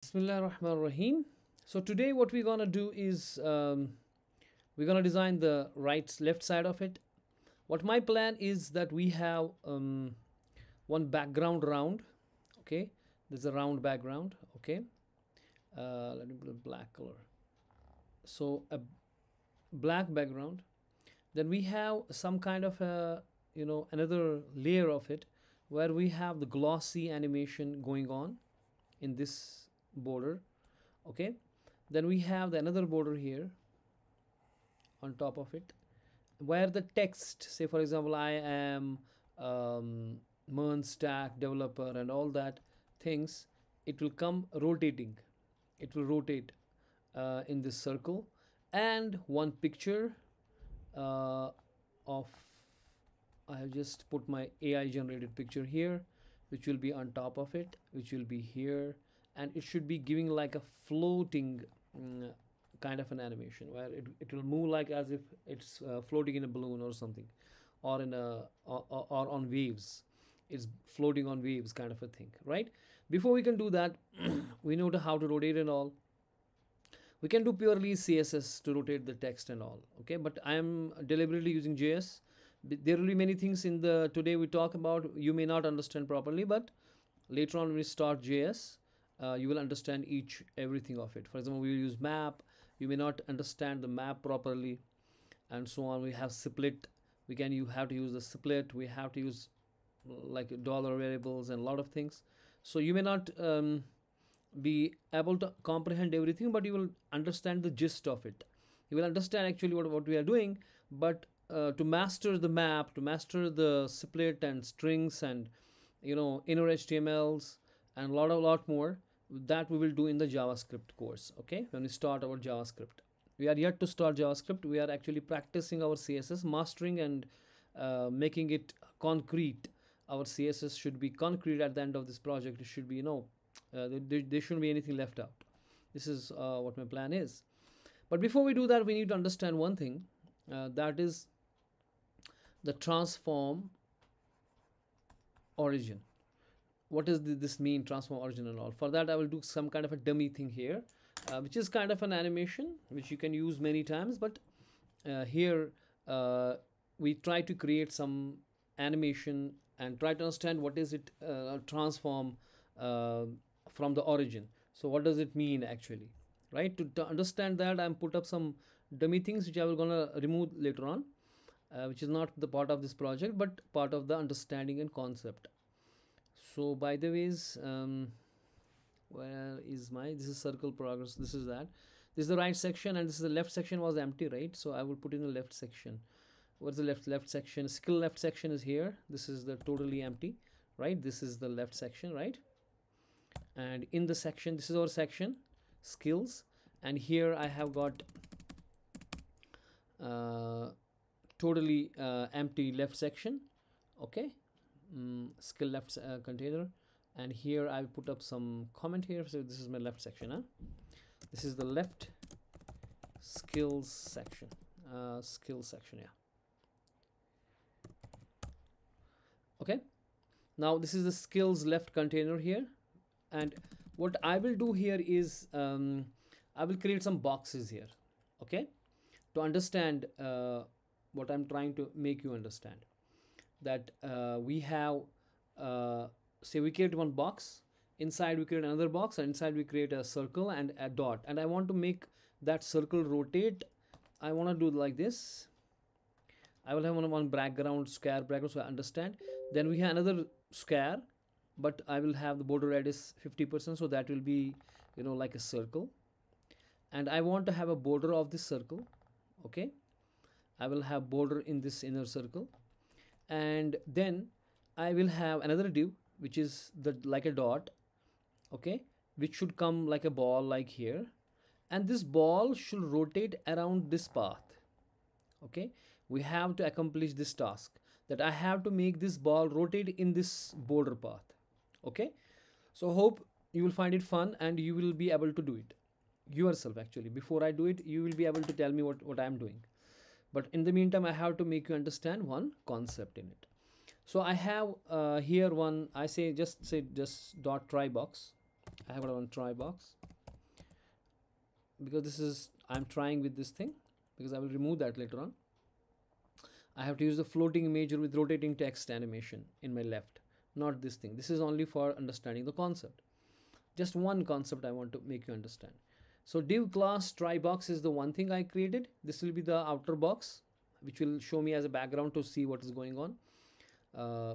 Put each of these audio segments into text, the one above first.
Bismillah ar-Rahman ar-Rahim. So today what we're gonna do is um, we're gonna design the right left side of it. What my plan is that we have um, one background round. Okay, there's a round background. Okay, uh, let me put a black color. So a black background. Then we have some kind of a you know another layer of it where we have the glossy animation going on in this border okay then we have the another border here on top of it where the text say for example i am um, Mern stack developer and all that things it will come rotating it will rotate uh, in this circle and one picture uh, of I have just put my AI generated picture here which will be on top of it which will be here and it should be giving like a floating um, kind of an animation where it, it will move like as if it's uh, floating in a balloon or something or in a or, or, or on waves it's floating on waves kind of a thing right before we can do that we know how to rotate and all we can do purely css to rotate the text and all okay but i am deliberately using js there will be many things in the today we talk about you may not understand properly but later on we start js uh, you will understand each everything of it for example we use map you may not understand the map properly and so on we have split we can you have to use the split we have to use like dollar variables and a lot of things so you may not um, be able to comprehend everything but you will understand the gist of it you will understand actually what, what we are doing but uh, to master the map to master the split and strings and you know inner htmls and a lot of lot more that we will do in the javascript course okay when we start our javascript we are yet to start javascript we are actually practicing our css mastering and uh, making it concrete our css should be concrete at the end of this project it should be you know uh, there, there shouldn't be anything left out this is uh, what my plan is but before we do that we need to understand one thing uh, that is the transform origin what does this mean transform origin and all for that i will do some kind of a dummy thing here uh, which is kind of an animation which you can use many times but uh, here uh, we try to create some animation and try to understand what is it uh, transform uh, from the origin so what does it mean actually right to, to understand that i'm put up some dummy things which i will gonna remove later on uh, which is not the part of this project but part of the understanding and concept so by the ways um, where is my this is circle progress this is that this is the right section and this is the left section was empty right so i will put in the left section what's the left left section skill left section is here this is the totally empty right this is the left section right and in the section this is our section skills and here i have got uh, totally uh, empty left section okay um, skill left uh, container and here I'll put up some comment here so this is my left section huh? this is the left skills section uh, skill section yeah okay now this is the skills left container here and what I will do here is um, I will create some boxes here okay to understand uh, what I'm trying to make you understand that uh, we have uh, say we create one box inside we create another box and inside we create a circle and a dot and I want to make that circle rotate I want to do like this I will have one, one background square background so I understand then we have another square but I will have the border radius 50% so that will be you know like a circle and I want to have a border of this circle okay I will have border in this inner circle and then I will have another div which is the like a dot okay which should come like a ball like here and this ball should rotate around this path okay we have to accomplish this task that I have to make this ball rotate in this border path okay so hope you will find it fun and you will be able to do it yourself actually before I do it you will be able to tell me what what I am doing but in the meantime i have to make you understand one concept in it so i have uh, here one i say just say just dot try box i have it one try box because this is i'm trying with this thing because i will remove that later on i have to use the floating image with rotating text animation in my left not this thing this is only for understanding the concept just one concept i want to make you understand so div class try box is the one thing I created. This will be the outer box, which will show me as a background to see what is going on. Uh,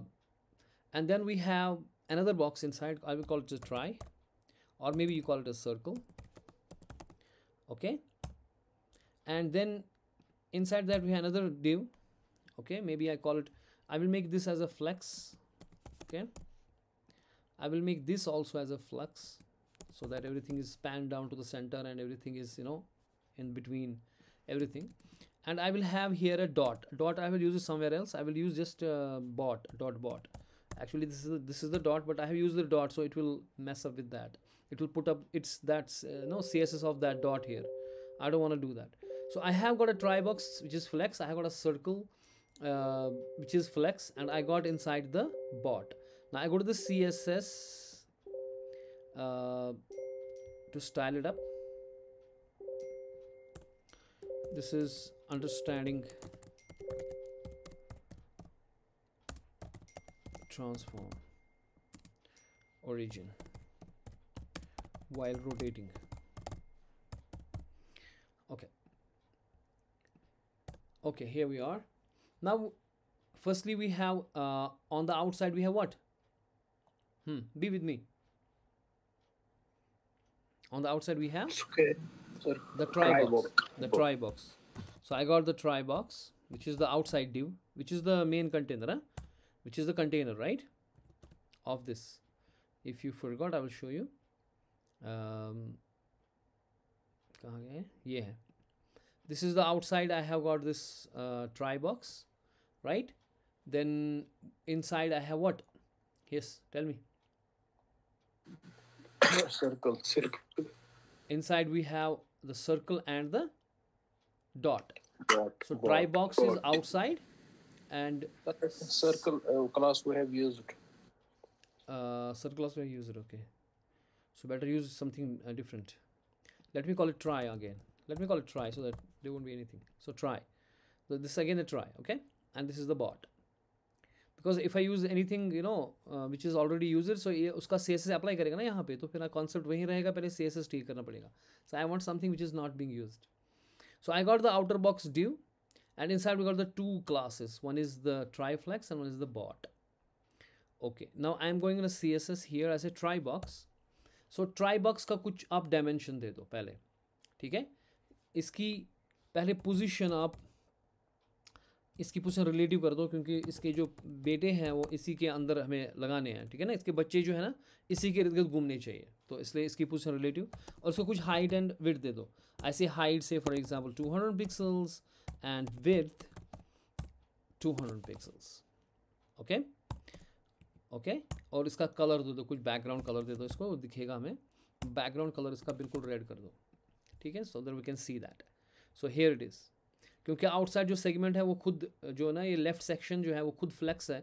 and then we have another box inside. I will call it a try, or maybe you call it a circle. Okay. And then inside that we have another div. Okay, maybe I call it, I will make this as a flex. Okay. I will make this also as a flux so that everything is spanned down to the center and everything is you know in between everything and I will have here a dot dot I will use it somewhere else I will use just uh, bot dot bot actually this is the, this is the dot but I have used the dot so it will mess up with that it will put up it's that's uh, no CSS of that dot here I don't want to do that so I have got a try box which is flex I have got a circle uh, which is flex and I got inside the bot now I go to the CSS uh, to style it up this is understanding transform origin while rotating okay okay here we are now firstly we have uh, on the outside we have what hmm be with me on the outside we have okay. so the try, try box. box. The try box. So I got the try box, which is the outside div, which is the main container, huh? which is the container, right? Of this. If you forgot, I will show you. Um, yeah. This is the outside. I have got this uh, try box, right? Then inside I have what? Yes, tell me circle, circle. Inside we have the circle and the dot. dot so dot, try box dot. is outside and circle uh, class we have used. Uh, circle class we have used, okay. So better use something uh, different. Let me call it try again. Let me call it try so that there won't be anything. So try. So this is again a try, okay? And this is the bot. Because if I use any thing you know which is already user so ये उसका सी S S apply करेगा ना यहाँ पे तो फिर concept वहीं रहेगा पहले सी एस एस ठीक करना पड़ेगा so I want something which is not being use so I got the outer box div and inside we got the two classes one is the triflex and one is the bot okay now i am going C S S here as a try box so try box का कुछ आप dimension दे दो पहले ठीक है इसकी पहले position आप इसकी पोजीशन रिलेटिव कर दो क्योंकि इसके जो बेटे हैं वो इसी के अंदर हमें लगाने हैं ठीक है ना इसके बच्चे जो है ना इसी के इर्द घूमने चाहिए तो इसलिए इसकी पोजीशन रिलेटिव और उसको कुछ हाइट एंड विथ दे दो ऐसे हाइट से for example two hundred pixels and with two hundred pixels okay okay और इसका कलर दे दो कुछ बैकग्राउंड कलर दे दो इसको दिखेगा हमें बैकग्राउंड कलर इसका बिल्कुल रेड कर दो ठीक है so there we can see that so here it is क्योंकि आउटसाइड जो सेगमेंट है वो खुद जो है ना ये लेफ्ट सेक्शन जो है वो खुद फ्लेक्स है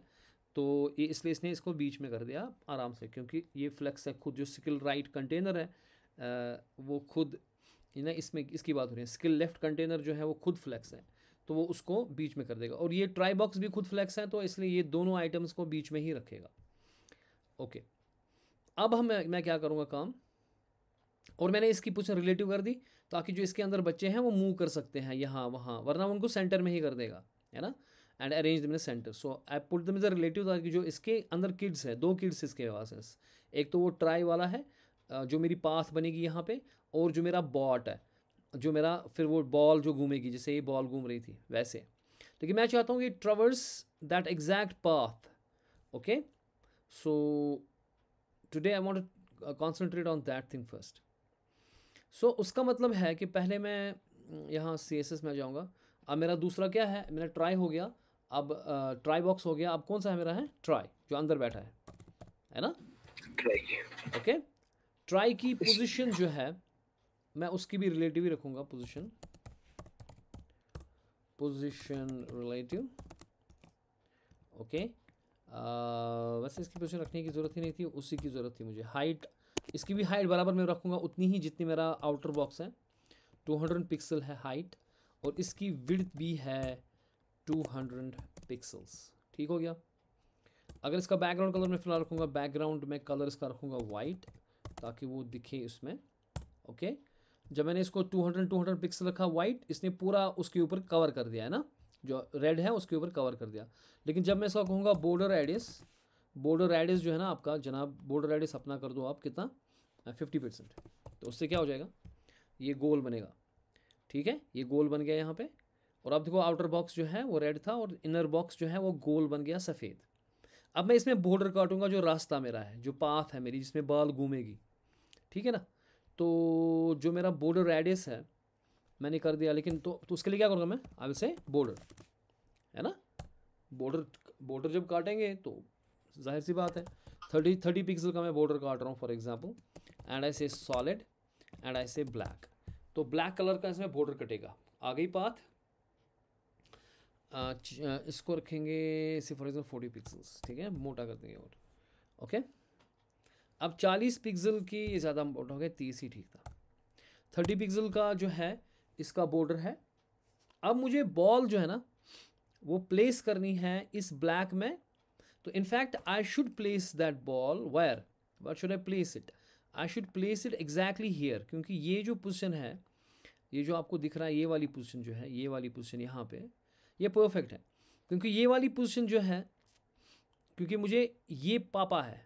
तो ये इसलिए इसने इसको बीच में कर दिया आराम से क्योंकि ये फ्लेक्स है खुद जो स्किल राइट कंटेनर है वो खुद ना इसमें इसकी बात हो रही है स्किल लेफ्ट कंटेनर जो है वो खुद फ्लेक्स है तो वो उसको बीच में कर देगा और ये ट्राई बॉक्स भी खुद फ्लेक्स है तो इसलिए ये दोनों आइटम्स को बीच में ही रखेगा ओके अब हम मैं क्या करूँगा काम और मैंने इसकी पूछ रिलेटिव कर दी ताकि जो इसके अंदर बच्चे हैं वो मूव कर सकते हैं यहाँ वहाँ वरना उनको सेंटर में ही कर देगा है ना and arrange them centre so I put them is a relative ताकि जो इसके अंदर किड्स है दो किड्स इसके पास एक तो वो ट्राई वाला है जो मेरी पाथ बनेगी यहाँ पे और जो मेरा बॉट है जो मेरा फिर वो बॉल जो घूमेगी जैसे ये बॉल घूम रही थी वैसे लेकिन मैं चाहता हूँ कि traverse that exact path okay so today I want concentrate on that thing first so so, उसका मतलब है कि पहले मैं यहाँ सी एस एस में जाऊँगा अब मेरा दूसरा क्या है मेरा ट्राई हो गया अब ट्राई बॉक्स हो गया अब कौन सा है मेरा है ट्राई जो अंदर बैठा है है ना ओके okay? ट्राई की पोजीशन जो है मैं उसकी भी रिलेटिव ही रखूँगा पोजीशन पोजीशन रिलेटिव ओके वैसे इसकी पोजीशन रखने की ज़रूरत ही नहीं थी उसी की ज़रूरत थी मुझे हाइट इसकी भी हाइट बराबर मैं रखूँगा उतनी ही जितनी मेरा आउटर बॉक्स है टू हंड्रेड पिक्सल है हाइट और इसकी विड्थ भी है टू हंड्रेड पिक्सल्स ठीक हो गया अगर इसका बैकग्राउंड कलर मैं फ़िलहाल रखूँगा बैकग्राउंड में कलर इसका रखूँगा वाइट ताकि वो दिखे इसमें ओके जब मैंने इसको 200 200 पिक्सल रखा वाइट इसने पूरा उसके ऊपर कवर कर दिया है ना जो रेड है उसके ऊपर कवर कर दिया लेकिन जब मैं इसका कहूँगा बॉर्डर एडिस बॉर्डर एडिस जो है ना आपका जनाब बॉर्डर एडिस अपना कर दो आप कितना फिफ्टी हाँ, परसेंट तो उससे क्या हो जाएगा ये गोल बनेगा ठीक है ये गोल बन गया यहाँ पे और अब देखो आउटर बॉक्स जो है वो रेड था और इनर बॉक्स जो है वो गोल बन गया सफ़ेद अब मैं इसमें बॉर्डर काटूंगा जो रास्ता मेरा है जो पाथ है मेरी जिसमें बाल घूमेगी ठीक है ना तो जो मेरा बॉर्डर रेडियस है मैंने कर दिया लेकिन तो, तो उसके लिए क्या करूँगा मैं अब इसे बॉर्डर है ना बॉर्डर बॉर्डर जब काटेंगे तो जाहिर सी बात है थर्टी थर्टी पिक्सल का मैं बॉर्डर काट रहा हूँ फॉर एग्जाम्पल एंड आई से सॉलिड एंड आई से ब्लैक तो ब्लैक कलर का इसमें बॉर्डर कटेगा आ गई पाथ इसको रखेंगे से फॉर एग्जाम्पल फोर्टी पिक्सल्स ठीक है मोटा कर देंगे और ओके अब चालीस पिक्सल की ज़्यादा मोटा हो गया तीस ही ठीक था थर्टी पिक्सल का जो है इसका बॉर्डर है अब मुझे बॉल जो है ना वो प्लेस करनी है इस ब्लैक में तो in fact I should place that ball where where? Should I place it I should place it exactly exactly क्योंकि ये जो पोजिशन है ये जो आपको दिख रहा है ये वाली पोजिशन जो है ये वाली पोजिशन यहाँ पे ये परफेक्ट है क्योंकि ये वाली पोजिशन जो है क्योंकि मुझे ये पापा है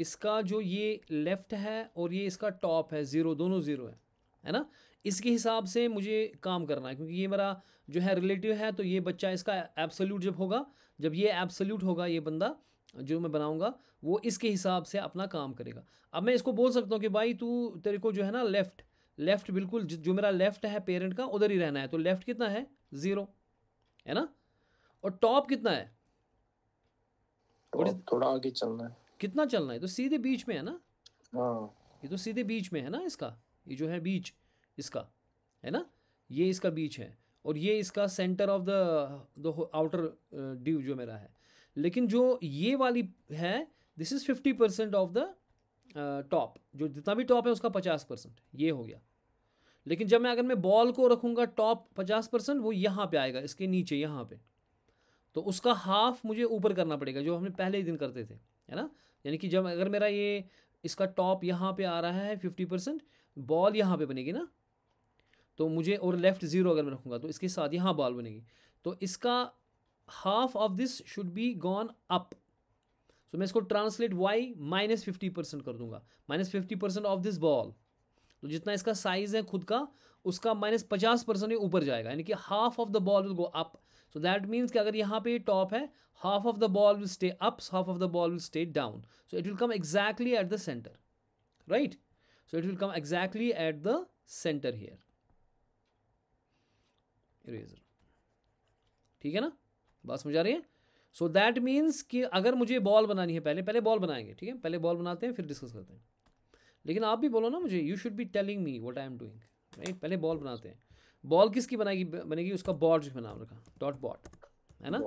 इसका जो ये लेफ़्ट है और ये इसका टॉप है ज़ीरो दोनों ज़ीरो है है ना इसके हिसाब से मुझे काम करना है क्योंकि ये मेरा जो है रिलेटिव है तो ये बच्चा इसका एब्सोल्यूट जब होगा जब ये एब्सोल्यूट होगा ये बंदा जो मैं बनाऊंगा वो इसके हिसाब से अपना काम करेगा अब मैं इसको बोल सकता हूँ कि भाई तू तेरे को जो है ना लेफ़्ट लेफ़्ट बिल्कुल जो मेरा लेफ़्ट है पेरेंट का उधर ही रहना है तो लेफ़्ट कितना है ज़ीरो है ना और टॉप कितना है थोड़ा आगे चलना है कितना चलना है तो सीधे बीच में है ना हाँ। ये तो सीधे बीच में है ना इसका ये जो है बीच इसका है ना ये इसका बीच है और ये इसका centre of the the outer div जो मेरा है लेकिन जो ये वाली है this is fifty percent of the top जो जितना भी टॉप है उसका पचास परसेंट ये हो गया लेकिन जब मैं अगर मैं बॉल को रखूँगा टॉप पचास परसेंट वो यहाँ पे आएगा इसके नीचे यहाँ पे तो उसका हाफ मुझे ऊपर करना पड़ेगा जो हमने पहले ही दिन करते थे है ना यानी कि जब अगर मेरा ये इसका टॉप यहाँ पे आ रहा है फिफ्टी परसेंट बॉल यहाँ पे बनेगी ना तो मुझे और लेफ़्ट ज़ीरो अगर मैं रखूँगा तो इसके साथ यहाँ बाल बनेगी तो इसका half of this should be gone up so मैं इसको translate Y minus fifty percent कर दूंगा minus fifty percent of this ball तो जितना इसका साइज़ है खुद का उसका माइनस पचास परसेंट ऊपर जाएगा यानी कि half of the ball will go up so that means कि अगर यहाँ पे टॉप है half of the ball will stay up half of the ball will stay down so it will come exactly at the centre right so it will come exactly at the centre here eraser ठीक है ना बात समझ आ रही है सो that means कि अगर मुझे बॉल बनानी है पहले पहले बॉल बनाएंगे ठीक है पहले बॉल बनाते हैं फिर डिस्कस करते हैं लेकिन आप भी बोलो ना मुझे you should be telling me what I am doing right पहले बॉल बनाते हैं बॉल किसकी बनाएगी बनेगी उसका बॉट जिसमें नाम रखा डॉट बॉट है ना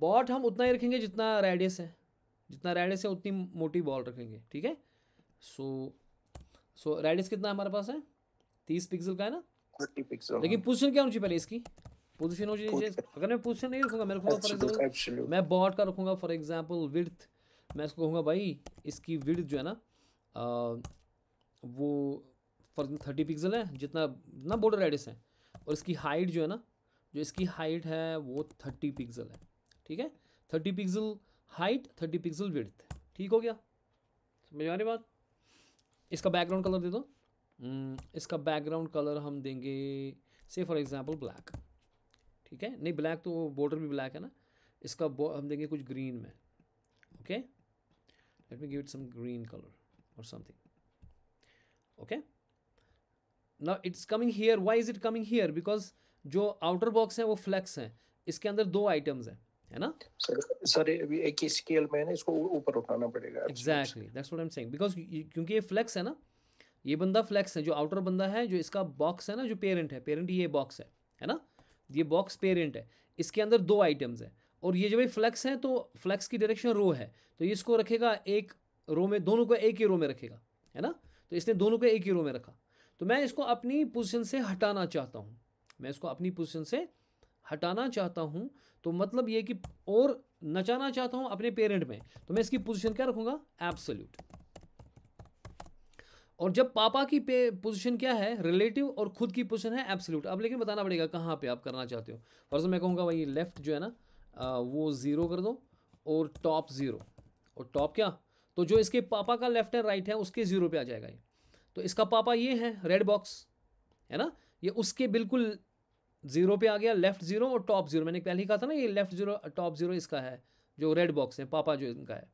बॉट हाँ। हम उतना ही रखेंगे जितना रेडियस है जितना रेडियस है उतनी मोटी बॉल रखेंगे ठीक है सो सो रेडियस कितना हमारे पास है तीस पिक्सल का है ना 30 पिक्सल लेकिन पोजीशन क्या होनी चाहिए पहले इसकी पोजीशन होनी चाहिए अगर मैं पोजीशन नहीं रखूंगा मैं रखूंगा फॉर एग्जांपल मैं बॉट का रखूंगा फॉर एग्जांपल विड्थ मैं इसको कहूंगा भाई इसकी विड्थ जो है ना वो फॉर थर्टी पिक्सल है जितना ना बॉर्डर रेडिस है और इसकी हाइट जो है ना जो इसकी हाइट है वो थर्टी पिक्सल है ठीक है thirty pixel height thirty pixel width ठीक हो गया समझ आ रही बात इसका बैकग्राउंड कलर दे दो हम्म, इसका बैकग्राउंड कलर हम देंगे से फॉर एग्ज़ाम्पल ब्लैक ठीक है नहीं ब्लैक तो बॉर्डर भी ब्लैक है ना इसका हम देंगे कुछ ग्रीन में okay let me give it some green colour और समथिंग ओके ना it's coming here why is it coming here because जो आउटर बॉक्स है वो फ्लैक्स है इसके अंदर दो आइटम्स हैं है ना सर एक स्केल में है ना इसको ऊपर उठाना पड़ेगा exactly that's what I am saying because क्योंकि ये फ्लैक्स है ना ये बंदा फ्लैक्स है जो आउटर बंदा है जो इसका बॉक्स है ना जो पेरेंट है पेरेंट ये बॉक्स है है ना ये बॉक्स पेरेंट है इसके अंदर दो आइटम्स है और ये जब ये फ्लैक्स है तो फ्लैक्स की डायरेक्शन रो है तो ये इसको रखेगा एक रो में दोनों को एक ही रो में रखेगा है ना तो इसने दोनों को एक ही रो में रखा तो मैं इसको अपनी पोजिशन से हटाना चाहता हूँ मैं इसको अपनी पोजिशन से हटाना चाहता हूँ तो मतलब ये कि और नचाना चाहता हूँ अपने पेरेंट में तो मैं इसकी पोजिशन क्या रखूँगा एब्सोल्यूट और जब पापा की पे पोजीशन क्या है रिलेटिव और खुद की पोजीशन है एब्सोल्यूट अब लेकिन बताना पड़ेगा कहाँ पे आप करना चाहते हो फॉर मैं कहूँगा भाई लेफ्ट जो है ना वो ज़ीरो कर दो और टॉप ज़ीरो और टॉप क्या तो जो इसके पापा का लेफ्ट एंड राइट है उसके ज़ीरो पे आ जाएगा ये तो इसका पापा ये है रेड बॉक्स है ना ये उसके बिल्कुल ज़ीरो पे आ गया लेफ्ट ज़ीरो और टॉप ज़ीरो मैंने पहले ही कहा था ना ये लेफ्ट ज़ीरो टॉप ज़ीरो इसका है जो रेड बॉक्स है पापा जो इनका है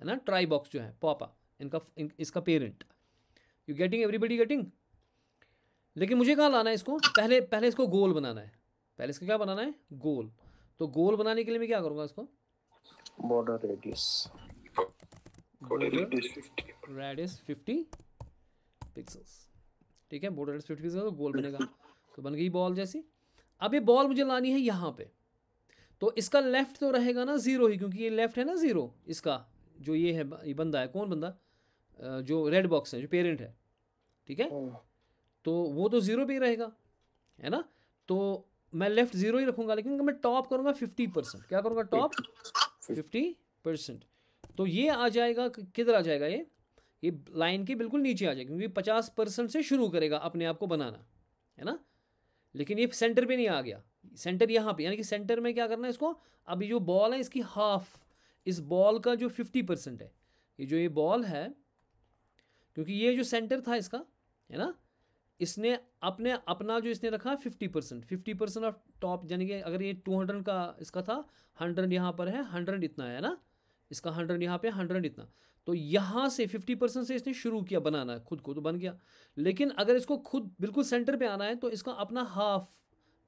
है ना ट्राई बॉक्स जो है पापा इनका इन, इसका parent you getting everybody getting लेकिन मुझे कहाँ लाना है इसको पहले पहले इसको गोल बनाना है पहले इसको क्या बनाना है गोल तो गोल बनाने के लिए मैं क्या करूँगा इसको border radius radius fifty pixels ठीक है बॉर्डर रेडियस फिफ्टी पिक्सल तो गोल बनेगा तो बन गई बॉल जैसी अब ये बॉल मुझे लानी है यहाँ पे तो इसका लेफ्ट तो रहेगा ना ज़ीरो ही क्योंकि ये लेफ्ट है ना ज़ीरो इसका जो ये है ये बंदा है कौन बंदा जो रेड बॉक्स है जो पेरेंट है ठीक है तो वो तो ज़ीरो पे ही रहेगा है ना तो मैं लेफ्ट ज़ीरो ही रखूँगा लेकिन मैं टॉप करूँगा फिफ्टी परसेंट क्या करूँगा टॉप फिफ्टी परसेंट तो ये आ जाएगा किधर आ जाएगा ये ये लाइन के बिल्कुल नीचे आ जाएगा क्योंकि पचास परसेंट से शुरू करेगा अपने आप को बनाना है ना लेकिन ये सेंटर पे नहीं आ गया सेंटर यहाँ पे यानी कि सेंटर में क्या करना है इसको अभी जो बॉल है इसकी हाफ इस बॉल का जो फिफ्टी परसेंट है ये जो ये बॉल है क्योंकि ये जो सेंटर था इसका है ना इसने अपने अपना जो इसने रखा fifty percent fifty percent of top यानी कि अगर ये टू हंड्रेड का इसका था हंड्रेड यहाँ पर है हंड्रेड इतना है ना इसका हंड्रेड यहाँ पे हंड्रेड इतना तो यहाँ से फिफ्टी परसेंट से इसने शुरू किया बनाना खुद को तो बन गया लेकिन अगर इसको खुद बिल्कुल सेंटर पे आना है तो इसका अपना हाफ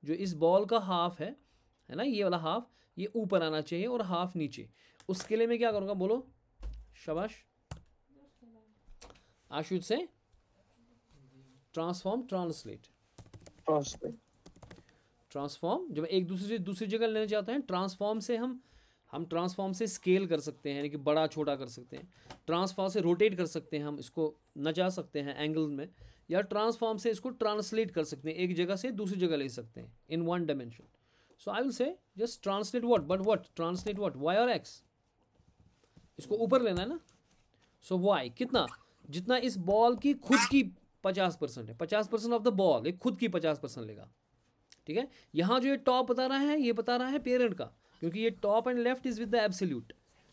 जो इस बॉल का हाफ है है ना ये वाला हाफ ये ऊपर आना चाहिए और हाफ नीचे उसके लिए मैं क्या करूँगा बोलो शबाश I should say transform translate. Translate. Transform जब एक दूसरे से दूसरी जगह लेना चाहते हैं ट्रांसफॉर्म से हम हम ट्रांसफॉर्म से स्केल कर सकते हैं यानी कि बड़ा छोटा कर सकते हैं ट्रांसफॉर्म से रोटेट कर सकते हैं हम इसको नचा सकते हैं एंगल में या ट्रांसफॉर्म से इसको ट्रांसलेट कर सकते हैं एक जगह से दूसरी जगह ले सकते हैं in one dimension so I will say just translate what but what translate what Y और एक्स इसको ऊपर लेना है ना सो so, वाई कितना जितना इस बॉल की खुद की पचास परसेंट है पचास परसेंट ऑफ द बॉल ये खुद की पचास परसेंट लेगा ठीक है यहाँ जो ये टॉप बता रहा है ये बता रहा है पेरेंट का क्योंकि ये top and left is with the absolute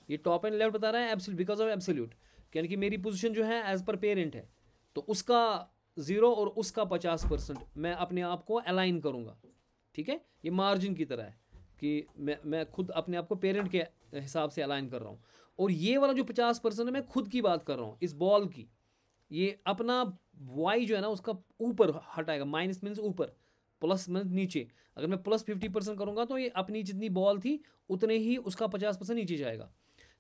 ये टॉप एंड लेफ्ट बता रहा है एब्सोल्यूट बिकॉज ऑफ एब्सोल्यूट यानी कि मेरी पोजीशन जो है एज पर पेरेंट है तो उसका ज़ीरो और उसका पचास परसेंट मैं अपने आप को अलाइन करूँगा ठीक है ये मार्जिन की तरह है कि मैं मैं खुद अपने आप को पेरेंट के हिसाब से अलाइन कर रहा हूँ और ये वाला जो पचास परसेंट है मैं खुद की बात कर रहा हूँ इस बॉल की ये अपना वाई जो है ना उसका ऊपर हटाएगा माइनस मीन्स ऊपर प्लस मीन्स नीचे अगर मैं प्लस फिफ्टी परसेंट करूँगा तो ये अपनी जितनी बॉल थी उतने ही उसका पचास परसेंट नीचे जाएगा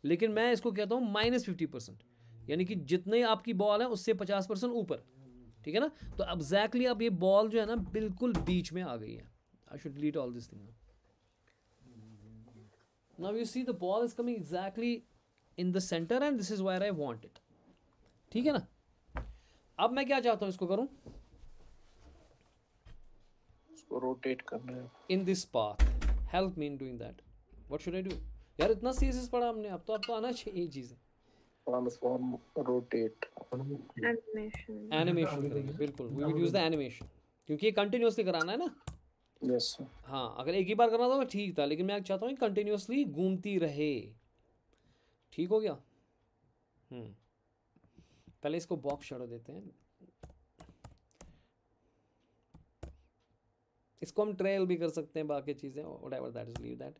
लेकिन मैं इसको कहता हूँ माइनस फिफ्टी परसेंट यानी कि जितने आपकी बॉल है उससे पचास परसेंट ऊपर ठीक है ना तो एग्जैक्टली अब ये बॉल जो है ना बिल्कुल बीच में आ गई है I should delete all this thing now you see the ball is coming exactly in the centre and this is where I want it ठीक है ना अब मैं क्या चाहता हूं इसको करूं इसको रोटेट करना है in this path help me in doing that what should I do यार इतना सीरियस पढ़ा हमने अब तो अब तो आना चाहिए ये चीजें ट्रांसफॉर्म रोटेट एनिमेशन एनिमेशन बिल्कुल we will use the animation क्योंकि ये कंटिन्यूअसली कराना है ना यस yes, हाँ अगर एक ही बार करना था तो ठीक था लेकिन मैं चाहता हूँ कंटिन्यूअसली घूमती रहे ठीक हो गया हम्म। पहले इसको बॉक्स शडो देते हैं इसको हम ट्रेल भी कर सकते हैं बाकी चीज़ें whatever that is leave that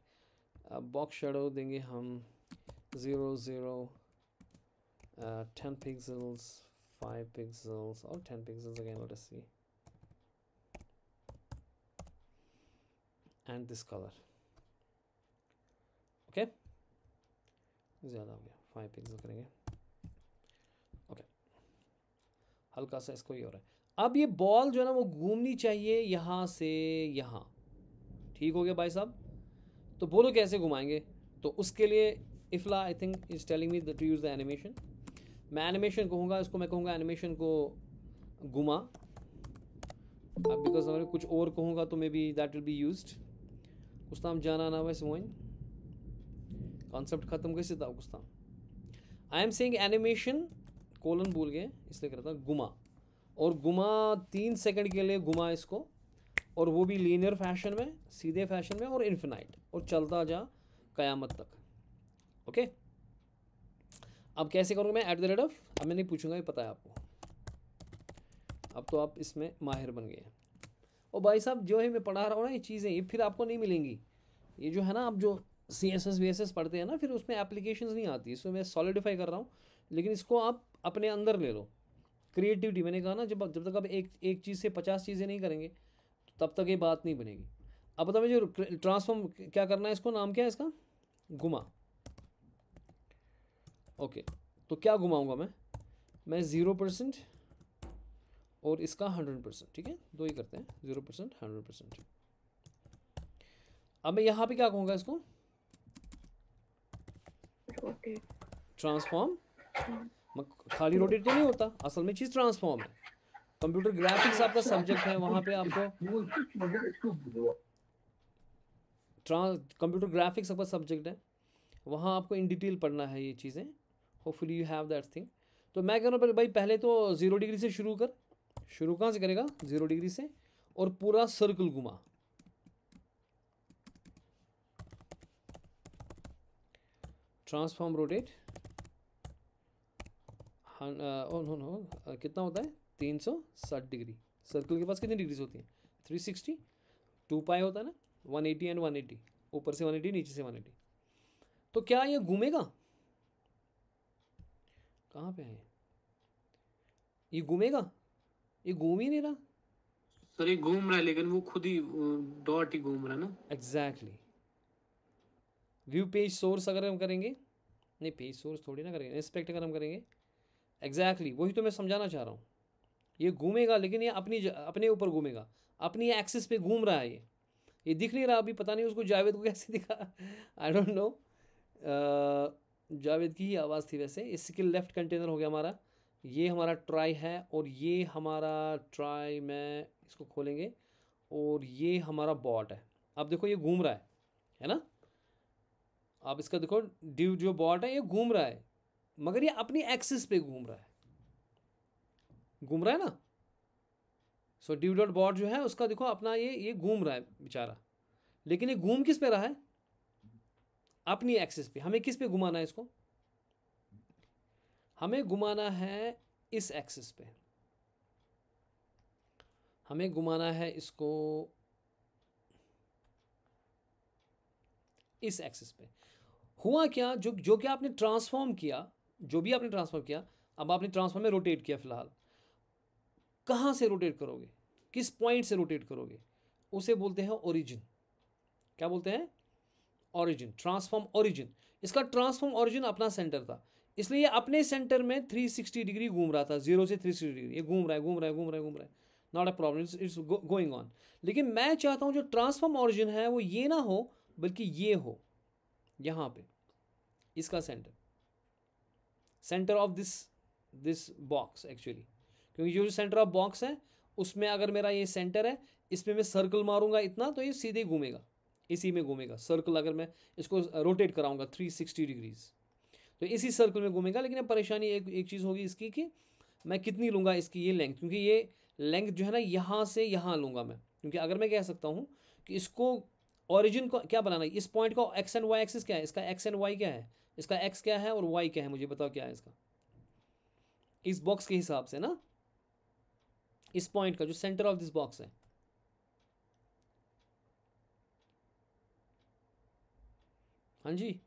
box shadow देंगे हम zero zero ten pixels five pixels और ten pixels again let us see and this colour ज़्यादा हो गया फाइव पिक्सल करेंगे ओके हल्का सा इसको ही हो रहा है अब ये बॉल जो है ना वो घूमनी चाहिए यहाँ से यहाँ ठीक हो गया भाई साहब तो बोलो कैसे घुमाएंगे तो उसके लिए इफला I think is telling me to use the animation मैं एनिमेशन कहूँगा इसको मैं कहूँगा एनिमेशन को घुमा बिकॉज कुछ और कहूँगा तो may be that will be use उस टाइम जाना ना वैसे वहीं कॉन्सेप्ट ख़त्म कैसे था कुछ I am saying animation colon भूल गए इसलिए कह रहा था गुमा और गुमा तीन सेकंड के लिए घुमा इसको और वो भी लीनियर फैशन में सीधे फैशन में और इन्फिनाइट और चलता जा कयामत तक ओके okay? अब कैसे करूँगा मैं एट द रेट ऑफ अब मैं नहीं पूछूंगा ये पता है आपको अब तो आप इसमें माहिर बन गए और भाई साहब जो है मैं पढ़ा रहा हूँ ना ये चीज़ें ये फिर आपको नहीं मिलेंगी ये जो है ना आप जो C S S V S S पढ़ते हैं ना फिर उसमें एप्लीकेशन नहीं आती इसमें मैं सॉलिडिफाई कर रहा हूँ लेकिन इसको आप अपने अंदर ले लो क्रिएटिविटी मैंने कहा ना जब जब तक आप एक एक चीज़ से पचास चीज़ें नहीं करेंगे तो तब तक ये बात नहीं बनेगी अब बताओ जो ट्रांसफॉर्म क्या करना है इसको नाम क्या है इसका घुमा ओके तो क्या घुमाऊँगा मैं मैं ज़ीरो परसेंट और इसका हंड्रेड परसेंट ठीक है दो ही करते हैं ज़ीरो परसेंट हंड्रेड परसेंट अब मैं यहाँ पे क्या कहूँगा इसको ट्रांसफॉर्म hmm. खाली रोटेट तो नहीं होता असल में चीज ट्रांसफॉर्म है कंप्यूटर ग्राफिक्स आपका सब्जेक्ट है वहाँ पे आपको कंप्यूटर ग्राफिक्स आपका सब्जेक्ट है वहाँ आपको इन डिटेल पढ़ना है ये चीज़ें hopefully you have that thing तो मैं कह रहा हूँ भाई पहले तो ज़ीरो डिग्री से शुरू कर शुरू कहाँ से करेगा ज़ीरो डिग्री से और पूरा सर्कल घुमा ट्रांसफॉर्म रोटेट हाँ, ओ नो नो कितना होता है तीन सौ साठ डिग्री सर्कल के पास कितनी डिग्रीज होती हैं थ्री सिक्सटी टू पाई होता है ना one eighty and one eighty ऊपर से वन एटी नीचे से वन एटी तो क्या ये घूमेगा कहाँ पे है ये घूमेगा ये घूम ही नहीं रहा सर ये घूम रहा है लेकिन वो खुद ही डॉट ही घूम रहा है ना exactly exactly. View page source अगर हम करेंगे नहीं पेज सोर्स थोड़ी ना करेंगे इंस्पेक्ट अगर हम करेंगे एग्जैक्टली exactly, वही तो मैं समझाना चाह रहा हूँ ये घूमेगा लेकिन ये अपनी अपने ऊपर घूमेगा अपनी एक्सिस पे घूम रहा है ये ये दिख नहीं रहा अभी पता नहीं उसको जावेद को कैसे दिखा आई डोंट नो जावेद की ही आवाज़ थी वैसे इसके लेफ्ट कंटेनर हो गया हमारा ये हमारा ट्राई है और ये हमारा ट्राई मैं इसको खोलेंगे और ये हमारा बॉट है अब देखो ये घूम रहा है है ना आप इसका देखो डिव जो बॉट है ये घूम रहा है मगर ये अपनी एक्सिस पे घूम रहा है घूम रहा है ना सो डिव डॉट बॉट जो है उसका देखो अपना ये ये घूम रहा है बेचारा लेकिन ये घूम किस पे रहा है अपनी एक्सिस पे हमें किस पे घुमाना है इसको हमें घुमाना है इस एक्सिस पे हमें घुमाना है इसको इस एक्सिस पे हुआ क्या जो जो कि आपने ट्रांसफॉर्म किया जो भी आपने ट्रांसफॉर्म किया अब आपने ट्रांसफॉर्म में रोटेट किया फिलहाल कहाँ से रोटेट करोगे किस पॉइंट से रोटेट करोगे उसे बोलते हैं ओरिजिन क्या बोलते हैं ओरिजिन ट्रांसफॉर्म ओरिजिन इसका ट्रांसफॉर्म ओरिजिन अपना सेंटर था इसलिए ये अपने सेंटर में 360 डिग्री घूम रहा था जीरो से 360 डिग्री ये घूम रहा है घूम रहा है घूम रहा है घूम रहा है not a problem it's going on लेकिन मैं चाहता हूँ जो ट्रांसफॉर्म ओरिजिन है वो ये ना हो बल्कि ये हो यहाँ पे इसका centre centre of this this box actually क्योंकि जो सेंटर ऑफ बॉक्स है उसमें अगर मेरा ये सेंटर है इसमें मैं सर्कल मारूंगा इतना तो ये सीधे घूमेगा इसी में घूमेगा सर्कल अगर मैं इसको रोटेट कराऊंगा थ्री सिक्सटी डिग्रीज तो इसी सर्कल में घूमेगा लेकिन परेशानी एक एक चीज़ होगी इसकी कि मैं कितनी लूँगा इसकी ये लेंथ क्योंकि ये लेंथ जो है ना यहाँ से यहाँ लूँगा मैं क्योंकि अगर मैं कह सकता हूँ कि इसको ओरिजिन को क्या बनाना है इस पॉइंट का एक्स एंड वाई एक्सिस क्या है इसका एक्स एंड वाई क्या है इसका एक्स क्या है और वाई क्या है मुझे बताओ क्या है इसका इस बॉक्स के हिसाब से ना इस पॉइंट का जो सेंटर ऑफ दिस बॉक्स है हाँ जी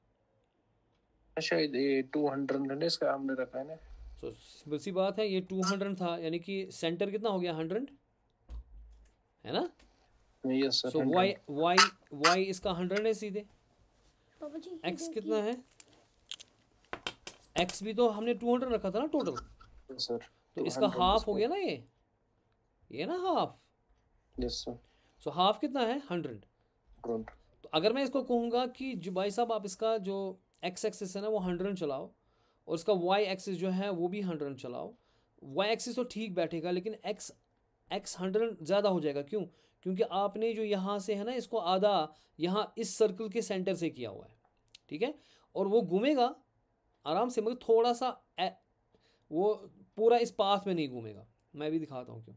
शायद ये टू हंड्रेड इसका हमने रखा है ना सो तो सिंपल सी बात है ये टू हंड्रेड था यानी कि सेंटर कितना हो गया हंड्रेड है ना yes so Y Y Y इसका हंड्रेड है सीधे एक्स कितना है एक्स भी तो हमने टू हंड्रेड रखा था ना टोटल सर तो इसका हाफ हो गया ना ये ये ना half yes sir so half कितना है हंड्रेड तो अगर मैं इसको कहूँगा कि जो भाई साहब आप इसका जो एक्स एक्सिस है ना वो हंड्रेड चलाओ और इसका वाई एक्सिस जो है वो भी हंड्रेड चलाओ वाई एक्सिस तो ठीक बैठेगा लेकिन एक्स एक्स हंड्रेड ज़्यादा हो जाएगा क्यों क्योंकि आपने जो यहाँ से है ना इसको आधा यहाँ इस सर्कल के सेंटर से किया हुआ है ठीक है और वो घूमेगा आराम से मगर थोड़ा सा ए, वो पूरा इस पाथ में नहीं घूमेगा मैं भी दिखाता हूँ क्यों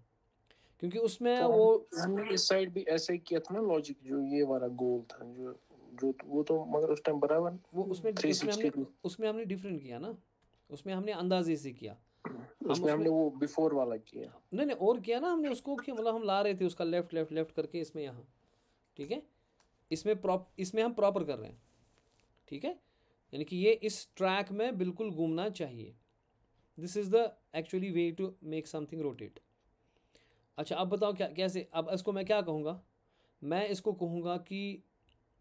क्योंकि उसमें तो वो इस साइड भी ऐसे किया था ना लॉजिक जो ये वाला गोल था जो जो तो, वो तो मगर उस टाइम बराबर वो उसमें उसमें हमने उसमें हमने डिफरेंट किया ना उसमें हमने अंदाजे से किया उसने हमने वो बिफोर वाला किया नहीं नहीं और किया ना हमने उसको कि मतलब हम ला रहे थे उसका लेफ्ट लेफ्ट लेफ्ट करके इसमें यहाँ ठीक है इसमें प्रॉप इसमें हम प्रॉपर कर रहे हैं ठीक है यानी कि ये इस ट्रैक में बिल्कुल घूमना चाहिए this is the actually way to make something rotate अच्छा अब बताओ क्या कैसे अब इसको मैं क्या कहूँगा मैं इसको कहूँगा कि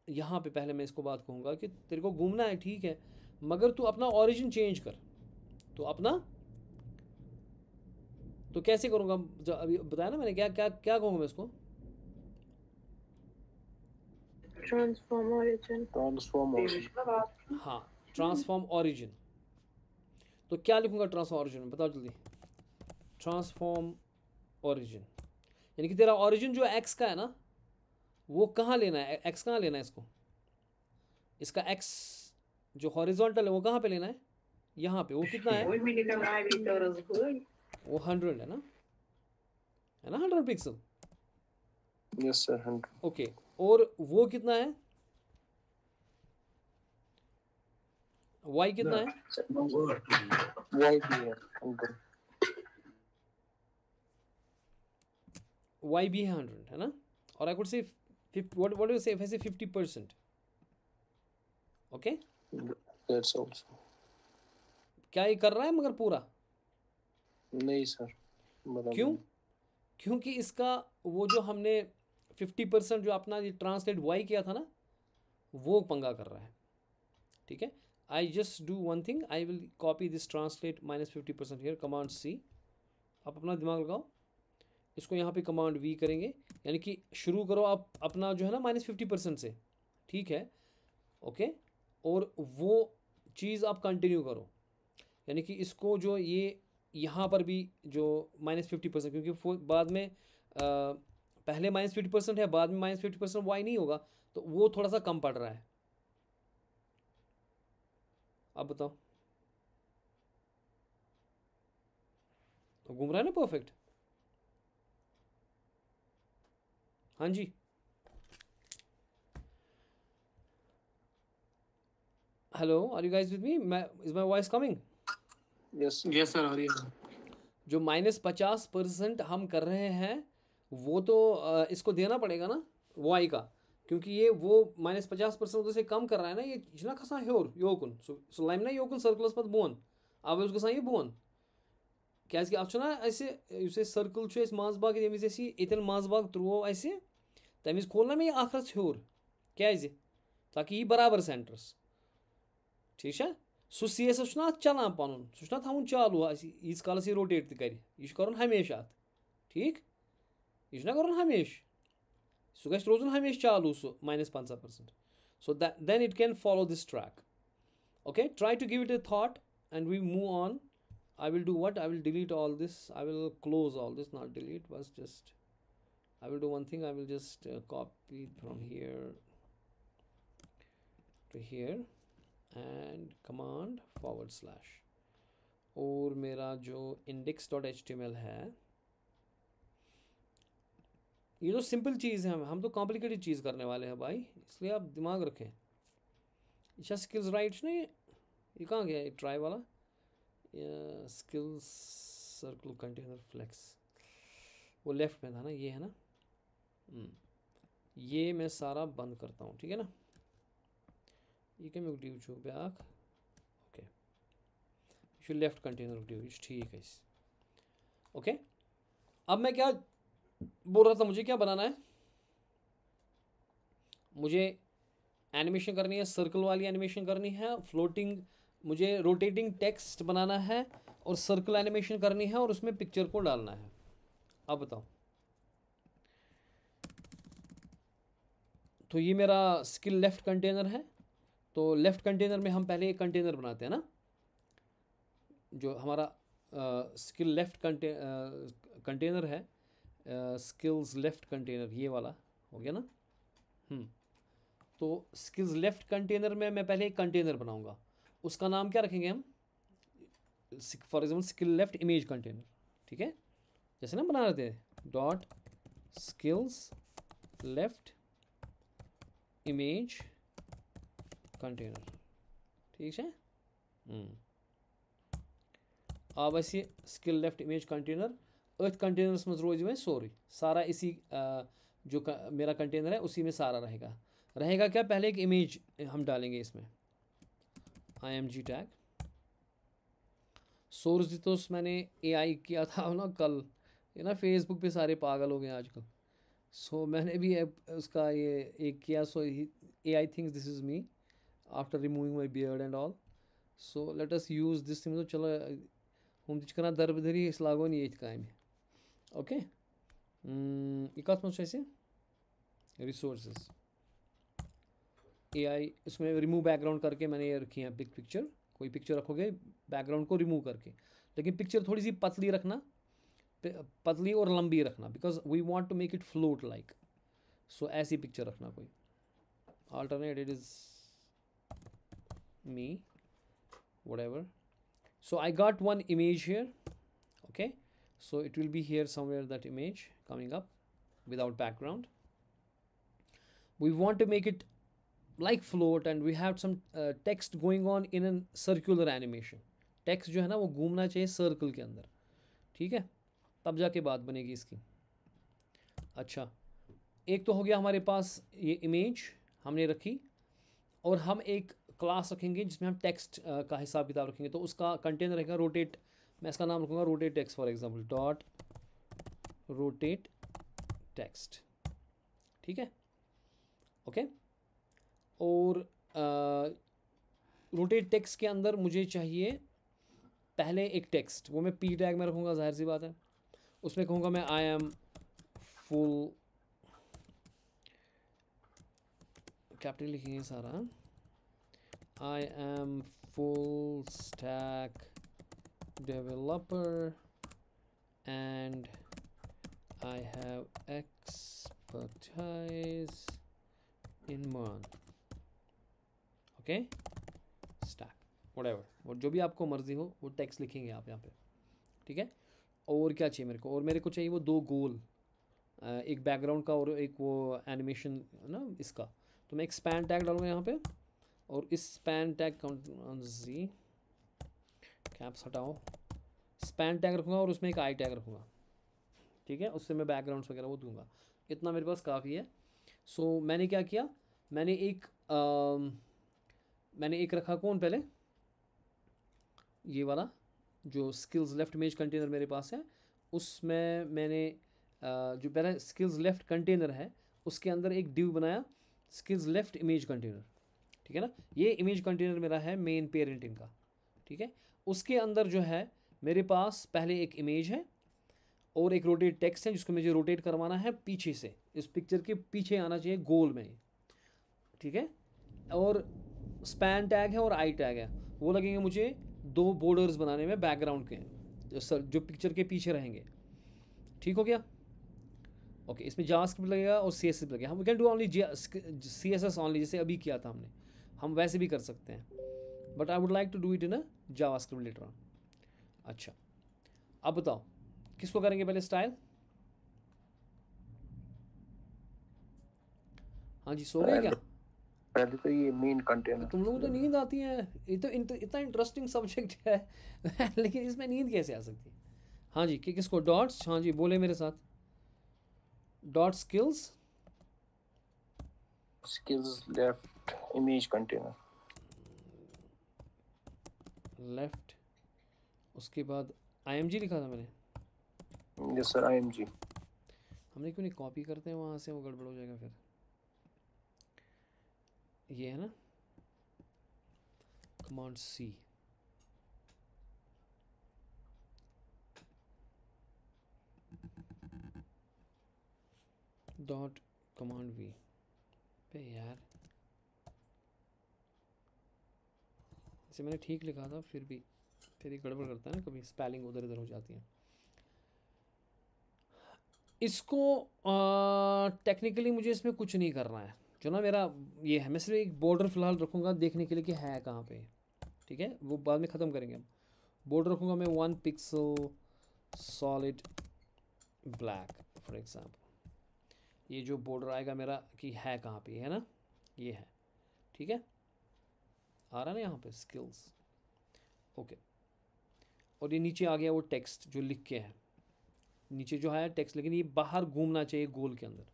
यहाँ पे पहले मैं इसको बात कहूँगा कि तेरे को घूमना है ठीक है मगर तू अपना ओरिजिन चेंज कर तो अपना तो कैसे करूँगा जो अभी बताया ना मैंने क्या क्या क्या कहूँगा मैं इसको ट्रांसफॉर्म ओरिजिन हाँ ट्रांसफॉर्म ओरिजिन तो क्या लिखूंगा ट्रांसफॉर्म ओरिजिन में बताओ जल्दी ट्रांसफॉर्म ओरिजिन यानी कि तेरा ओरिजिन जो एक्स का है ना वो कहाँ लेना है एक्स कहाँ लेना है इसको इसका एक्स जो हॉरिजॉन्टल है वो कहाँ पे लेना है यहाँ पे वो कितना है वो हंड्रेड है ना है ना hundred pixel yes sir hundred okay और वो कितना है वाई कितना है वाई भी है वाई भी है हंड्रेड है ना और I could say what what do you say if क्या ये कर रहा है मगर पूरा नहीं सर क्यों क्योंकि इसका वो जो हमने फिफ्टी परसेंट जो अपना ये ट्रांसलेट वाई किया था ना वो पंगा कर रहा है ठीक है I just do one thing I will copy this translate minus fifty percent here command C आप अपना दिमाग लगाओ इसको यहाँ पे कमांड वी करेंगे यानी कि शुरू करो आप अपना जो है ना माइनस फिफ्टी परसेंट से ठीक है ओके और वो चीज़ आप कंटिन्यू करो यानी कि इसको जो ये यहाँ पर भी जो माइनस फिफ्टी परसेंट क्योंकि बाद में आ, पहले माइनस फिफ्टी परसेंट है बाद में माइनस फिफ्टी परसेंट वाई नहीं होगा तो वो थोड़ा सा कम पड़ रहा है अब बताओ तो घूम रहा है ना परफेक्ट हाँ जी hello are you guys with me my, is my voice coming जो माइनस पचास परसेंट हम कर रहे हैं वो तो इसको देना पड़ेगा ना वाई का क्योंकि ये वो माइनस पचास परसेंट उधर कम कर रहा है ना ये इतना खासा है और योकुन सो लाइम ना योकुन सर्कुलस पे बोन अब उसके साथ ये बोन क्या इसके आप चुना ऐसे उस सर्कल चुए इस माज बाग जमीन जैसी इतने माज बाग त्रो ऐसे तमीज ना मैं ये आखरस है और क्या ताकि ये बराबर सेंटर्स ठीक है سُہ سی اٮ۪سَس چھُنہ اَتھ چَلان پَنُن سُہ چھُنہ تھاوُن چالوٗ اَسہِ ییٖتِس کالَس یہِ روٹیٹ تہِ کَرِ یہِ چھُ کَرُن ہمیشہِ اَتھ ٹھیٖک یہِ چھُنہ کَرُن ہمیشہِ سُہ گژھِ روزُن ہمیشہِ چالوٗ سُہ ماینَس پنٛژاہ percent so then it can follow this track okay try to give it a that and we move on I will do what I will delete all this I will close all this not delete بَس just I will do one thing I will just copy from here to here and command forward slash और मेरा जो index dot H है ये तो simple चीज़ है हम तो कॉम्प्लिकेटेड चीज़ करने वाले हैं भाई इसलिए आप दिमाग रखें अच्छा स्किल्स राइट नहीं ये कहाँ गया ये ट्राई वाला स्किल्स सर्कल कंटेनर फ्लेक्स वो लेफ़्ट में था ना ये है ना हम्म, ये मैं सारा बंद करता हूँ ठीक है ना یہِ کَمیُک ڈِو چھُ بیٛاکھ اوکے یہِ چھُ لیفٹ کَنٹینرُک ڈِو یہِ چھُ ٹھیٖک اَسہِ اوکے अब मैं क्या बोल रहा था मुझे क्या बनाना है मुझे एनिमेशन करनी है सर्कल वाली एनिमेशन करनी है फ्लोटिंग मुझे रोटेटिंग टेक्स्ट बनाना है और सर्कल एनिमेशन करनी है और उसमें पिक्चर को डालना है अब बताओ तो ये मेरा स्किल लेफ्ट कंटेनर है तो लेफ़्ट कंटेनर में हम पहले एक कंटेनर बनाते हैं ना जो हमारा स्किल लेफ़्ट कंटे कंटेनर है स्किल्स लेफ़्ट कंटेनर ये वाला हो गया ना हम्म, तो स्किल्स लेफ़्ट कंटेनर में मैं पहले एक कंटेनर बनाऊंगा उसका नाम क्या रखेंगे हम for example skill left image container ठीक है जैसे ना बना रहे थे dot skills left image container ठीक है अस स्किल लेफ्ट इमेज कंटेनर अथ कंटेनरस मज रोज वे सोरे सारा इसी जो मेरा कंटेनर है उसी में सारा रहेगा रहेगा क्या पहले एक इमेज हम डालेंगे इसमें I M G tag source तो मैंने ए आई किया था ना कल ये ना फेसबुक पे सारे पागल हो गए आजकल सो मैंने भी उसका ये एक किया so a I thinks this is me after removing my beard and all so let us use this thing चलो हम تہِ दरबदरी کَران लागो ये لاگو ओके ییٚتھۍ کامہِ اوکے یہِ ए आई इसमें रिमूव बैकग्राउंड करके मैंने ये रखी है पिक पिक्चर कोई पिक्चर रखोगे बैकग्राउंड को रिमूव करके लेकिन पिक्चर थोड़ी सी पतली रखना पतली और लंबी रखना because we want to make it float like so ऐसी पिक्चर रखना कोई alternate it is me whatever so I got one image here okay so it will be here somewhere that image coming up without background we want to make it like float and we have some uh, text going on in a an circular animation text jo hai na wo ghumna chahiye circle ke andar theek hai tab ja ke baat banegi iski acha ek to ho gaya hamare paas ye image humne rakhi aur hum ek class रखेंगे जिसमें हम text का हिसाब किताब रखेंगे तो उसका container रहेगा रोटेट मैं इसका नाम रखूँगा rotate text for example dot rotate text ठीक है ओके और रोटेट टेक्स्ट के अंदर मुझे चाहिए पहले एक टेक्स्ट वो मैं पी टैग में रखूँगा जाहिर सी बात है उसमें कहूँगा मैं आई एम फुल कैपिटल लिखेंगे सारा I am full stack developer and I have expertise in Mern okay stack what और जो भी आपको मर्जी हो वो टैक्स लिखेंगे आप यहाँ पे ठीक है और क्या चाहिए मेरे को और मेरे को चाहिए वो दो गोल एक बैकग्राउंड का और एक वो एनिमेशन ना इसका तो मैं एक एक्सपैंड टैग डालूंगा यहाँ पे और इस स्पैन टैग जी कैप्स हटाओ स्पैन टैग रखूँगा और उसमें एक आई टैग रखूँगा ठीक है उससे मैं बैकग्राउंड्स वगैरह वो दूंगा इतना मेरे पास काफ़ी है सो so, मैंने क्या किया मैंने एक आ, मैंने एक रखा कौन पहले ये वाला जो स्किल्स लेफ्ट इमेज कंटेनर मेरे पास है उसमें मैंने आ, जो पहले स्किल्स लेफ्ट कंटेनर है उसके अंदर एक ड्यू बनाया स्किल्स लेफ्ट इमेज कंटेनर ठीक है ना ये इमेज कंटेनर मेरा है मेन पेरेंट इनका ठीक है उसके अंदर जो है मेरे पास पहले एक इमेज है और एक रोटेट टेक्स्ट है जिसको मुझे रोटेट करवाना है पीछे से इस पिक्चर के पीछे आना चाहिए गोल में ठीक है और स्पैन टैग है और आई टैग है वो लगेंगे मुझे दो बॉर्डर्स बनाने में बैकग्राउंड के जो सर जो पिक्चर के पीछे रहेंगे ठीक हो गया ओके इसमें जास्क लगेगा और सी एस एस लगेगा हम we can do only C S S only जैसे अभी किया था हमने हम वैसे भी कर सकते हैं but I would like to do it in a JavaScript later on अच्छा अब बताओ किसको करेंगे पहले स्टाइल हाँ जी सो गए क्या तो- पहले तो ये मेन कंटेनर तुम लोगों को तो नींद आती है ये तो इतना इंटरेस्टिंग सब्जेक्ट है लेकिन इसमें नींद कैसे आ सकती है हाँ जी कि किसको डॉट्स हाँ जी बोले मेरे साथ dot skills skills left image container left उसके बाद img लिखा था मैंने यस सर img हमने क्यों नहीं कॉपी करते हैं वहाँ से वो गड़बड़ हो जाएगा फिर ये है ना command C dot command V पे यार इसे मैंने ठीक लिखा था फिर भी फिर ही गड़बड़ करता है ना कभी स्पेलिंग उधर उधर हो जाती है इसको टेक्निकली मुझे इसमें कुछ नहीं करना है जो ना मेरा ये है मैं सिर्फ एक बॉर्डर फिलहाल रखूँगा देखने के लिए कि है कहाँ पे ठीक है वो बाद में ख़त्म करेंगे हम बॉर्डर रखूँगा मैं one pixel solid black for example ये जो बॉर्डर आएगा मेरा कि है कहाँ पे है ना ये है ठीक है आ रहा ना यहाँ पे स्किल्स ओके और ये नीचे आ गया वो टेक्स्ट जो लिख के है नीचे जो है टेक्स्ट लेकिन ये बाहर घूमना चाहिए गोल के अंदर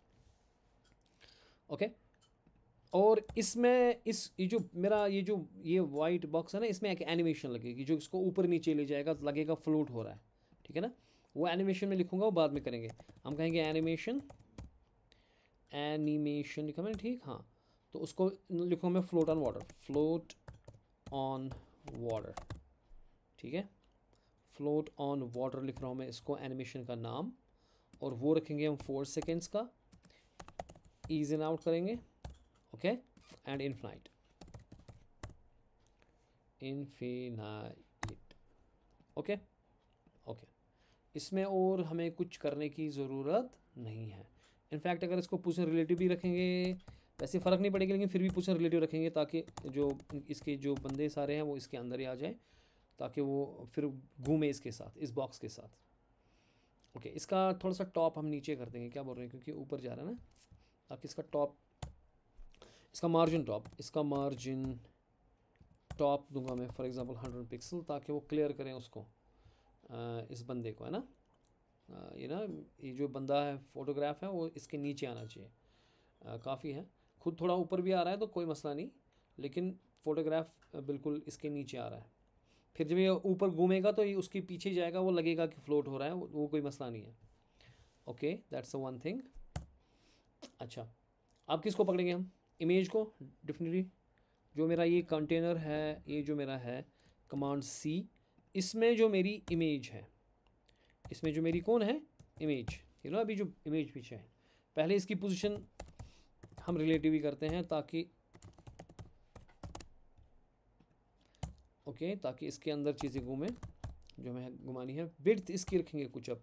ओके और इसमें इस ये जो मेरा ये जो ये वाइट बॉक्स है ना इसमें एक एनिमेशन लगेगी जो इसको ऊपर नीचे ले जाएगा लगेगा फ्लोट हो रहा है ठीक है ना वो एनिमेशन में लिखूंगा वो बाद में करेंगे हम कहेंगे एनिमेशन एनिमेशन लिखा मैंने ठीक हाँ तो उसको लिखूँगा मैं float on water float on water ठीक है फ्लोट ऑन वाटर लिख रहा हूँ मैं इसको एनिमेशन का नाम और वो रखेंगे हम फोर सेकेंड्स का ईज इन आउट करेंगे okay and infinite infinite okay okay इसमें और हमें कुछ करने की ज़रूरत नहीं है इनफैक्ट अगर इसको पोजिशन रिलेटिव भी रखेंगे वैसे फ़र्क नहीं पड़ेगा लेकिन फिर भी पोजिशन रिलेटिव रखेंगे ताकि जो इसके जो बंदे सारे हैं वो इसके अंदर ही आ जाएँ ताकि वो फिर घूमें इसके साथ इस बॉक्स के साथ ओके okay, इसका थोड़ा सा टॉप हम नीचे कर देंगे क्या बोल रहे हैं क्योंकि ऊपर जा रहा है ना ताकि इसका टॉप इसका मार्जिन टॉप इसका मार्जिन टॉप दूंगा मैं फॉर एग्जांपल हंड्रेड पिक्सल ताकि वो क्लियर करें उसको आ, इस बंदे को है ना ये ना ये जो बंदा है फोटोग्राफ है वो इसके नीचे आना चाहिए काफ़ी है खुद थोड़ा ऊपर भी आ रहा है तो कोई मसला नहीं लेकिन फ़ोटोग्राफ बिल्कुल इसके नीचे आ रहा है फिर जब ये ऊपर घूमेगा तो ये उसके पीछे जाएगा वो लगेगा कि फ्लोट हो रहा है वो, कोई मसला नहीं है okay that's a one thing अच्छा आप किसको पकड़ेंगे हम इमेज को डेफिनेटली जो मेरा ये कंटेनर है ये जो मेरा है कमांड सी इसमें जो मेरी इमेज है इसमें जो मेरी कौन है इमेज ये लो अभी जो इमेज पीछे है पहले इसकी पोजीशन हम रिलेटिव ही करते हैं ताकि ओके ताकि इसके अंदर चीज़ें घूमें जो हमें घुमानी है विड्थ इसकी रखेंगे कुछ अब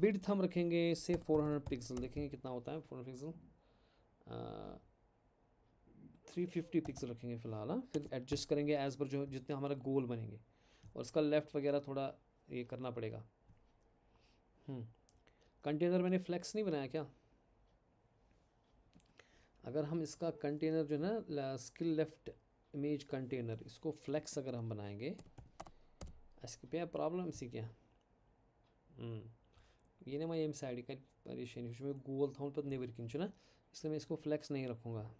विड्थ हम रखेंगे से 400 पिक्सल देखेंगे कितना होता है 400 पिक्सल थ्री फिफ्टी पिक्सल रखेंगे फ़िलहाल हाँ फिर एडजस्ट करेंगे एज़ पर जो जितने हमारा गोल बनेंगे और इसका लेफ़्ट वगैरह थोड़ा ये करना पड़ेगा कंटेनर हम्म। मैंने फ्लेक्स नहीं बनाया क्या अगर हम इसका कंटेनर जो है ना स्किल लेफ्ट इमेज कंटेनर इसको फ्लेक्स अगर हम बनाएंगे इसके पे प्रॉब्लम इसी क्या हम्म। ये ना मैं एम साइड का परेशानी मैं गोल था पर नेबर किन ना इसलिए मैं इसको फ्लेक्स नहीं रखूँगा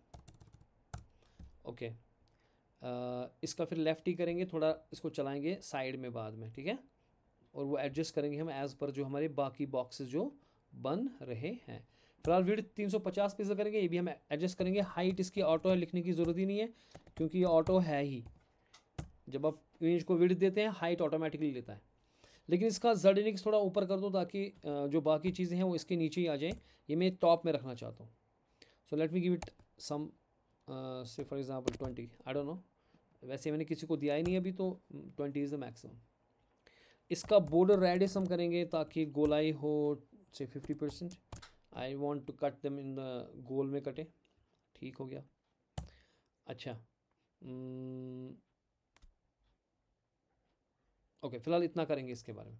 ओके आ, इसका फिर लेफ़्ट ही करेंगे थोड़ा इसको चलाएंगे साइड में बाद में ठीक है और वो एडजस्ट करेंगे हम एज़ पर जो हमारे बाकी बॉक्सेस जो बन रहे हैं फिलहाल वीड 350 पिक्सल करेंगे ये भी हम एडजस्ट करेंगे हाइट इसकी ऑटो है लिखने की ज़रूरत ही नहीं है क्योंकि ये ऑटो है ही जब आप इमेज को विड देते हैं हाइट ऑटोमेटिकली लेता है लेकिन इसका जड इनिक्स थोड़ा ऊपर कर दो ताकि जो बाकी चीज़ें हैं वो इसके नीचे ही आ जाएँ ये मैं टॉप में रखना चाहता हूँ so let me give it some say for example twenty I don't know वैसे मैंने किसी को दिया ही नहीं अभी तो ट्वेंटी इज़ द मैक्सिमम इसका बॉर्डर रेडिस हम करेंगे ताकि गोलाई हो say fifty percent I want to cut them in the goal में कटे ठीक हो गया अच्छा ओके hmm। फिलहाल इतना करेंगे इसके बारे में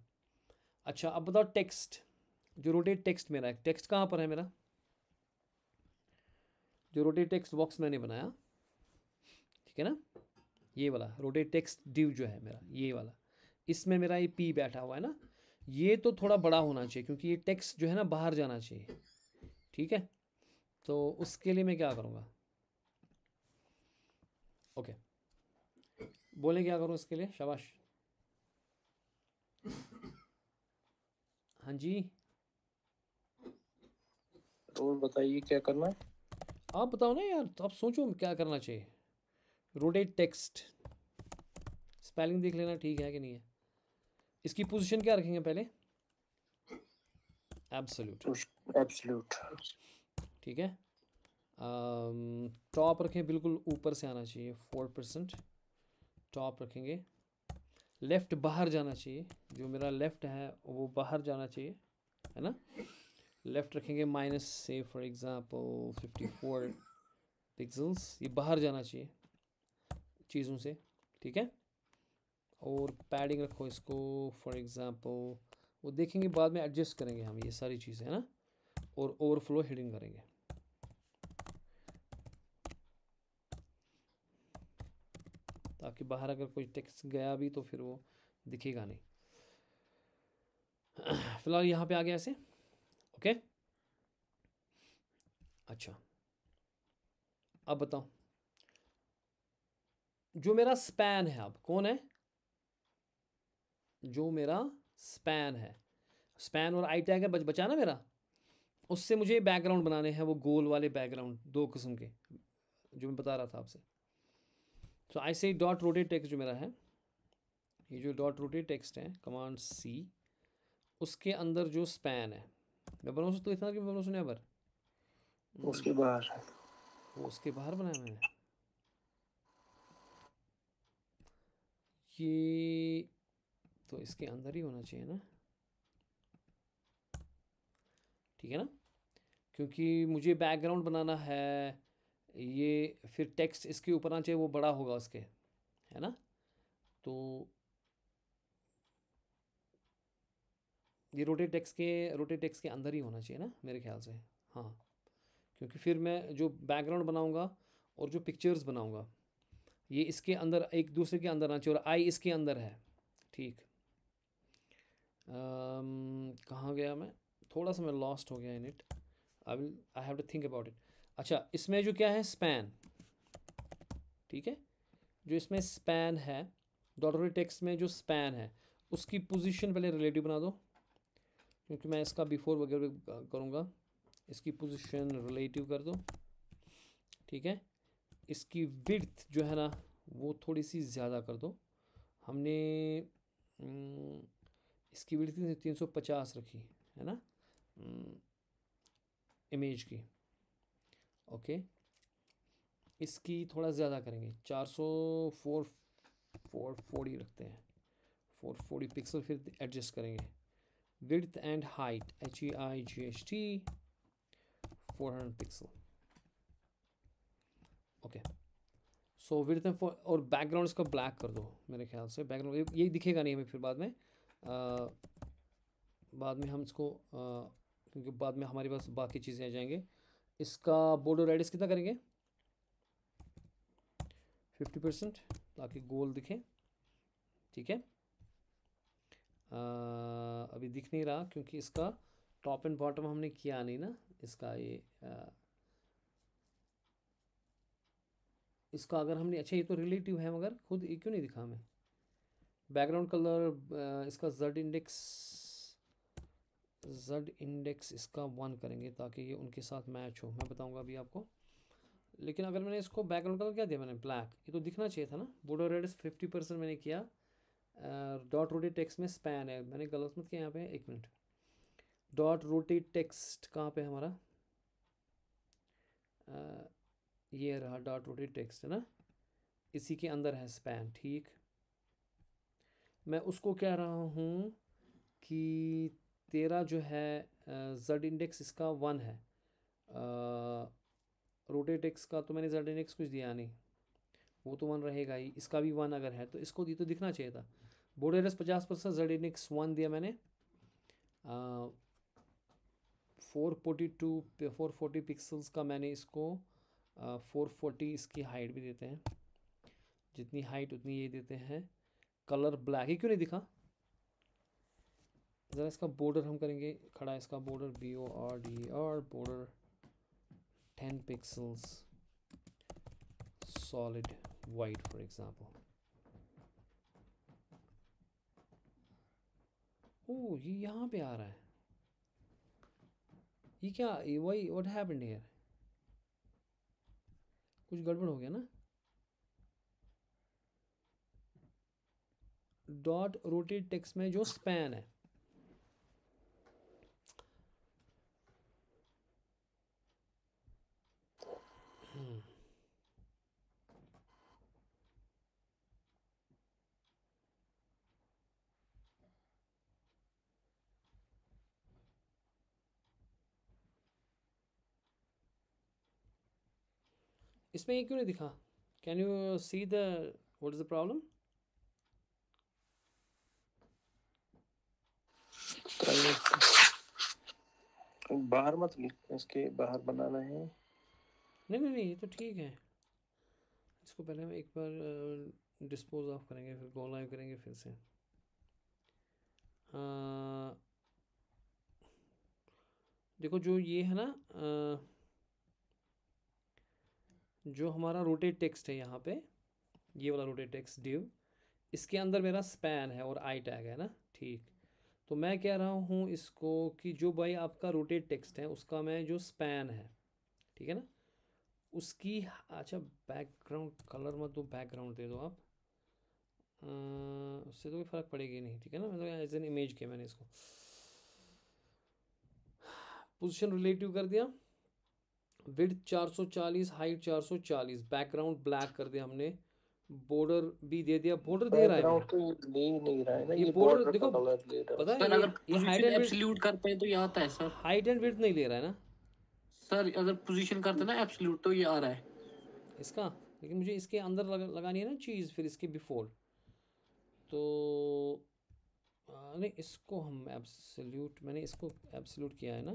अच्छा अब बताओ टेक्स्ट जो रोटेट टेक्स्ट मेरा है टेक्स्ट कहाँ पर है मेरा जो रोटेट टेक्स्ट बॉक्स मैंने बनाया ठीक है ना ये वाला रोटेट टेक्स्ट डिव जो है मेरा ये वाला इसमें मेरा ये पी बैठा हुआ है ना ये तो थोड़ा बड़ा होना चाहिए क्योंकि ये टेक्स्ट जो है ना बाहर जाना चाहिए ठीक है तो उसके लिए मैं क्या करूँगा ओके बोले क्या करूँ इसके लिए शाबाश हाँ जी तो बताइए क्या करना है आप बताओ ना यार तो आप सोचो क्या करना चाहिए रोटेट टेक्स्ट स्पेलिंग देख लेना ठीक है कि नहीं है इसकी पोजीशन क्या रखेंगे पहले एब्सोल्यूट एब्सोल्यूट ठीक है टॉप um, रखें बिल्कुल ऊपर से आना चाहिए फोर परसेंट टॉप रखेंगे लेफ़्ट बाहर जाना चाहिए जो मेरा लेफ़्ट है वो बाहर जाना चाहिए है ना लेफ़्ट रखेंगे माइनस से for example fifty four pixels ये बाहर जाना चाहिए चीज़ों से ठीक है और पैडिंग रखो इसको फॉर एग्ज़ाम्पल वो देखेंगे बाद में एडजस्ट करेंगे हम ये सारी चीज़ें है ना और ओवरफ्लो हेडिंग करेंगे ताकि बाहर अगर कोई टेक्स गया भी तो फिर वो दिखेगा नहीं फिलहाल यहाँ पे आ गया ऐसे ओके अच्छा अब बताओ जो मेरा स्पैन है अब कौन है जो मेरा स्पैन है स्पैन और आई टैग है बच बचा ना मेरा उससे मुझे बैकग्राउंड बनाने हैं वो गोल वाले बैकग्राउंड दो किस्म के जो मैं बता रहा था आपसे तो आई से डॉट रोटेट टेक्स्ट जो मेरा है ये जो डॉट रोटेट टेक्स्ट है कमांड सी उसके अंदर जो स्पैन है मैं बना सकता तो इतना कि मैं सुनिया पर उसके बाहर वो उसके बाहर बनाया मैंने ये तो इसके अंदर ही होना चाहिए ना ठीक है ना क्योंकि मुझे बैकग्राउंड बनाना है ये फिर टेक्स्ट इसके ऊपर आना चाहिए वो बड़ा होगा उसके है ना तो ये रोटेट टेक्स के रोटेट टेक्स के अंदर ही होना चाहिए ना मेरे ख्याल से हाँ क्योंकि फिर मैं जो बैकग्राउंड बनाऊँगा और जो पिक्चर्स बनाऊँगा ये इसके अंदर एक दूसरे के अंदर आना चाहिए और आई इसके अंदर है ठीक Um, कहाँ गया मैं थोड़ा सा मैं लॉस्ट हो गया in it I will I have to think about it अच्छा इसमें जो क्या है स्पैन ठीक है जो इसमें स्पैन है डॉटोरी टेक्स्ट में जो स्पैन है उसकी पोजीशन पहले रिलेटिव बना दो क्योंकि मैं इसका बिफोर वगैरह करूँगा इसकी पोजीशन रिलेटिव कर दो ठीक है इसकी विर्थ जो है ना वो थोड़ी सी ज़्यादा कर दो हमने हम्म, इसकी विड्थ तीन सौ पचास रखी है ना इमेज हम्म, की ओके इसकी थोड़ा ज़्यादा करेंगे चार सौ फोर फोर फोर्टी रखते हैं फोर फोर्टी पिक्सल फिर एडजस्ट करेंगे width and height H E I G H T four hundred pixel okay so width and और बैकग्राउंड इसका ब्लैक कर दो मेरे ख्याल से बैकग्राउंड ये दिखेगा नहीं हमें फिर बाद में बाद में हम इसको क्योंकि बाद में हमारे पास बाकी चीज़ें आ जाएंगे इसका बोर्डो रेडिस कितना करेंगे फिफ्टी परसेंट ताकि गोल दिखे ठीक है अभी दिख नहीं रहा क्योंकि इसका टॉप एंड बॉटम हमने किया नहीं ना इसका ये आ, इसका अगर हमने अच्छा ये तो रिलेटिव है मगर खुद ये क्यों नहीं दिखा हमें बैकग्राउंड कलर इसका जड इंडेक्स जड इंडेक्स इसका वन करेंगे ताकि ये उनके साथ मैच हो मैं बताऊंगा अभी आपको लेकिन अगर मैंने इसको बैकग्राउंड कलर क्या दिया मैंने ब्लैक ये तो दिखना चाहिए था ना बोडो रेड फिफ्टी परसेंट मैंने किया डॉट रोटी टेक्स में स्पैन है मैंने गलत मत किया यहाँ पे एक मिनट डॉट रोटी टेक्स्ट कहाँ पे हमारा आ, ये रहा डॉट रोटी टेक्स्ट है ना इसी के अंदर है स्पैन ठीक मैं उसको कह रहा हूँ कि तेरा जो है जेड इंडेक्स इसका वन है रोटेट एक्स का तो मैंने जेड इंडेक्स कुछ दिया नहीं वो तो वन रहेगा ही इसका भी वन अगर है तो इसको दी तो दिखना चाहिए था बोडेरस पचास परसेंट जेड इंडेक्स वन दिया मैंने four forty two four forty pixels का मैंने इसको फोर फोर्टी इसकी हाइट भी देते हैं जितनी हाइट उतनी ये देते हैं कलर ब्लैक ही क्यों नहीं दिखा ज़रा इसका बॉर्डर हम करेंगे खड़ा इसका border B O R D R border ten pixels solid white for example ओ ये यहाँ पे आ रहा है ये क्या वही व्हाट हैपेंड हियर कुछ गड़बड़ हो गया ना डॉट रोटेट टेक्स्ट में जो स्पैन है इसमें ये क्यों नहीं दिखा can you see the what is the problem बाहर मत लिख इसके बाहर बनाना है नहीं नहीं नहीं ये तो ठीक है इसको पहले हम एक बार डिस्पोज ऑफ करेंगे फिर गो लाइव करेंगे फिर से आ, देखो जो ये है ना आ, जो हमारा रोटेट टेक्स्ट है यहाँ पे ये वाला रोटेट टेक्स्ट डिव इसके अंदर मेरा स्पैन है और आई टैग है ना ठीक तो मैं कह रहा हूँ इसको कि जो भाई आपका रोटेट टेक्स्ट है उसका मैं जो स्पैन है ठीक है ना उसकी अच्छा बैकग्राउंड कलर मत दो बैकग्राउंड दे दो आप आ, उससे तो कोई फ़र्क पड़ेगी नहीं ठीक है ना मतलब एज एन इमेज किया मैंने इसको पोजीशन रिलेटिव कर दिया विड 440 हाइट 440 बैकग्राउंड ब्लैक कर दिया हमने बॉर्डर भी दे दिया बॉर्डर दे रहा है तो ये बॉर्डर देखो पता है ये हाइट एंड एब्सोल्यूट करते हैं तो ये आता है सर हाइट एंड विड्थ नहीं ले रहा है ना सर अगर पोजीशन करते ना एब्सोल्यूट तो ये आ रहा है इसका लेकिन मुझे इसके अंदर लगानी है ना चीज़ फिर इसके बिफोर तो नहीं इसको हम एब्सोल्यूट मैंने इसको एब्सोल्यूट किया है ना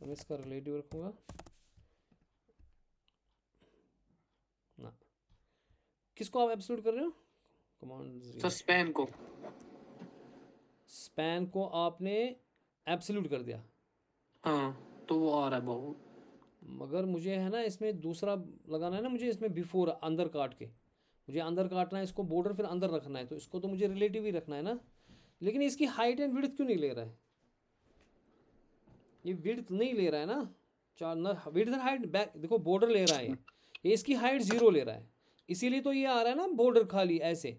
तो मैं इसका रिलेटिव रखूंगा किसको आप एब्सोल्यूट कर रहे हो कमांड सर स्पैन को स्पैन को आपने एब्सोल्यूट कर दिया हाँ तो वो आ रहा है बहुत मगर मुझे है ना इसमें दूसरा लगाना है ना मुझे इसमें बिफोर अंदर काट के मुझे अंदर काटना है इसको बॉर्डर फिर अंदर रखना है तो इसको तो मुझे रिलेटिव ही रखना है ना लेकिन इसकी हाइट एंड विड्थ क्यों नहीं ले रहा है ये विड्थ नहीं ले रहा है ना चार विड्थ एंड हाइट बैक देखो बॉर्डर ले रहा है ये इसकी हाइट ज़ीरो ले रहा है इसीलिए तो ये आ रहा है ना बॉर्डर खाली ऐसे